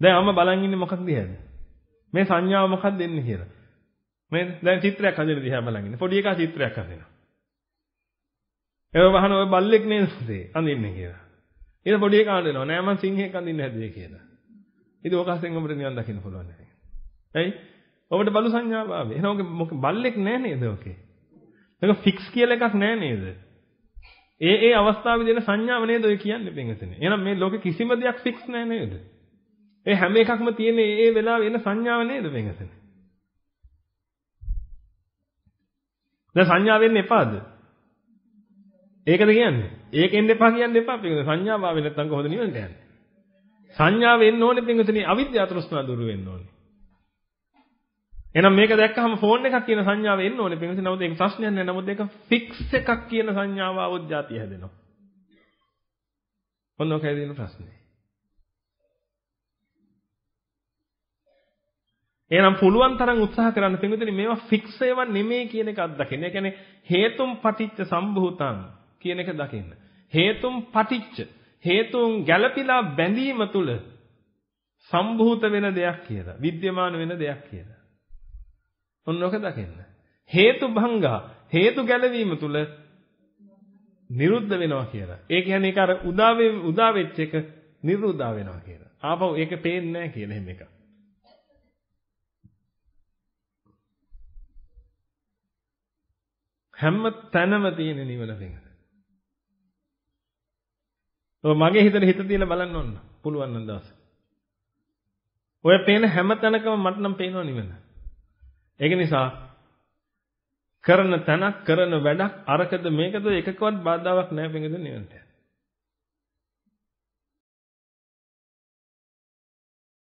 දැන් අම්මා බලන් ඉන්නේ මොකක් දිහාද? මේ සංඥාව මොකක්ද එන්නේ කියලා. මේ දැන් චිත්‍රයක් හදන්න දිහා බලන් ඉන්නේ. පොඩි එකා චිත්‍රයක් හදනවා. ඒක වහන ඔය බල්ලෙක් නේද අඳින්නේ කියලා. ඊට පොඩි එකා අඳිනවා. නෑ මං සිංහෙක් අඳින්න හැදුවේ කියලා. ඉතින් ඔක හසෙන් ඔබට නිවන් දකින්න පුළුවන් නෑ. ඇයි? ඔබට බලු සංඥාව ආවේ. එහෙනම් ඔක බල්ලෙක් නෑ නේද ඔකේ? ඒක ෆික්ස් කියලා එකක් නෑ නේද? ඒ ඒ අවස්ථාවේ දෙන සංඥාව නේද ඔය කියන්නේ පින්වතුනි. එහෙනම් මේ ලෝකේ කිසිම දෙයක් ෆික්ස් නෑ නේද? ඒ හැම එකක්ම තියෙන ඒ වෙලාවේ එන සංඥාව නේද පින්වතුනි. දැන් සංඥා වෙන්න එපාද? ඒකද කියන්නේ? ඒකෙන් එපා කියන්න එපා පින්වතුනි. සංඥාව ආවේ නැත්නම් කොහොමද නිවනට යන්නේ? සංඥාව එන්න ඕනේ පින්වතුනි අවිද්‍යාව තෘෂ්ණා දුරු වෙන්න ඕනේ. එහෙනම් මේක දැක්කහම ෆෝන් එකක් කියන සංඥාව එන්න ඕනේ. පින්විත නමුත් ඒක ප්‍රශ්නයක් නෑ. නමුත් ඒක ෆික්ස් එකක් කියන සංඥාව આવොත් જાතිය හැදෙනවා. ඔන්න ඔකයි දෙන ප්‍රශ්නේ. එහෙනම් පුළුවන් තරම් උත්සාහ කරන්න පින්විතනි මේවා ෆික්ස් ඒවා නෙමෙයි කියන එක අත්දකින්න. ඒ කියන්නේ හේතුම් පටිච්ච සම්භූතං කියන එක දකින්න. හේතුම් පටිච්ච හේතුන් ගැළපීලා බැඳීම තුල සම්භූත වෙන දෙයක් කියලා. විද්‍යමාන වෙන දෙයක් කියලා. ඔන්නෝක දකින්න. හේතු භංගා හේතු ගැලවීම තුල නිරුද්ධ වෙනවා කියලා. ඒ කියන්නේ ඒක අර උදාවේ උදා වෙච්ච එක නිරුද්ධා වෙනවා කියලා. ආපහු ඒක පේන්නේ නැහැ කියලා එහෙම එකක්. හැම තැනම තියෙන නිවන පිඟ. ඔය මගේ හිතේ හිත තියලා බලන්න ඕන. පුළුවන් නම් දවසක්. ඔය පේන හැම තැනකම මට නම් පේනවා නිවන. ඒක නිසා කරන තැනක් කරන වැඩක් අරකද මේකද එකකවත් බාධාවක් නැහැ පිංගුතුනි නිවනට.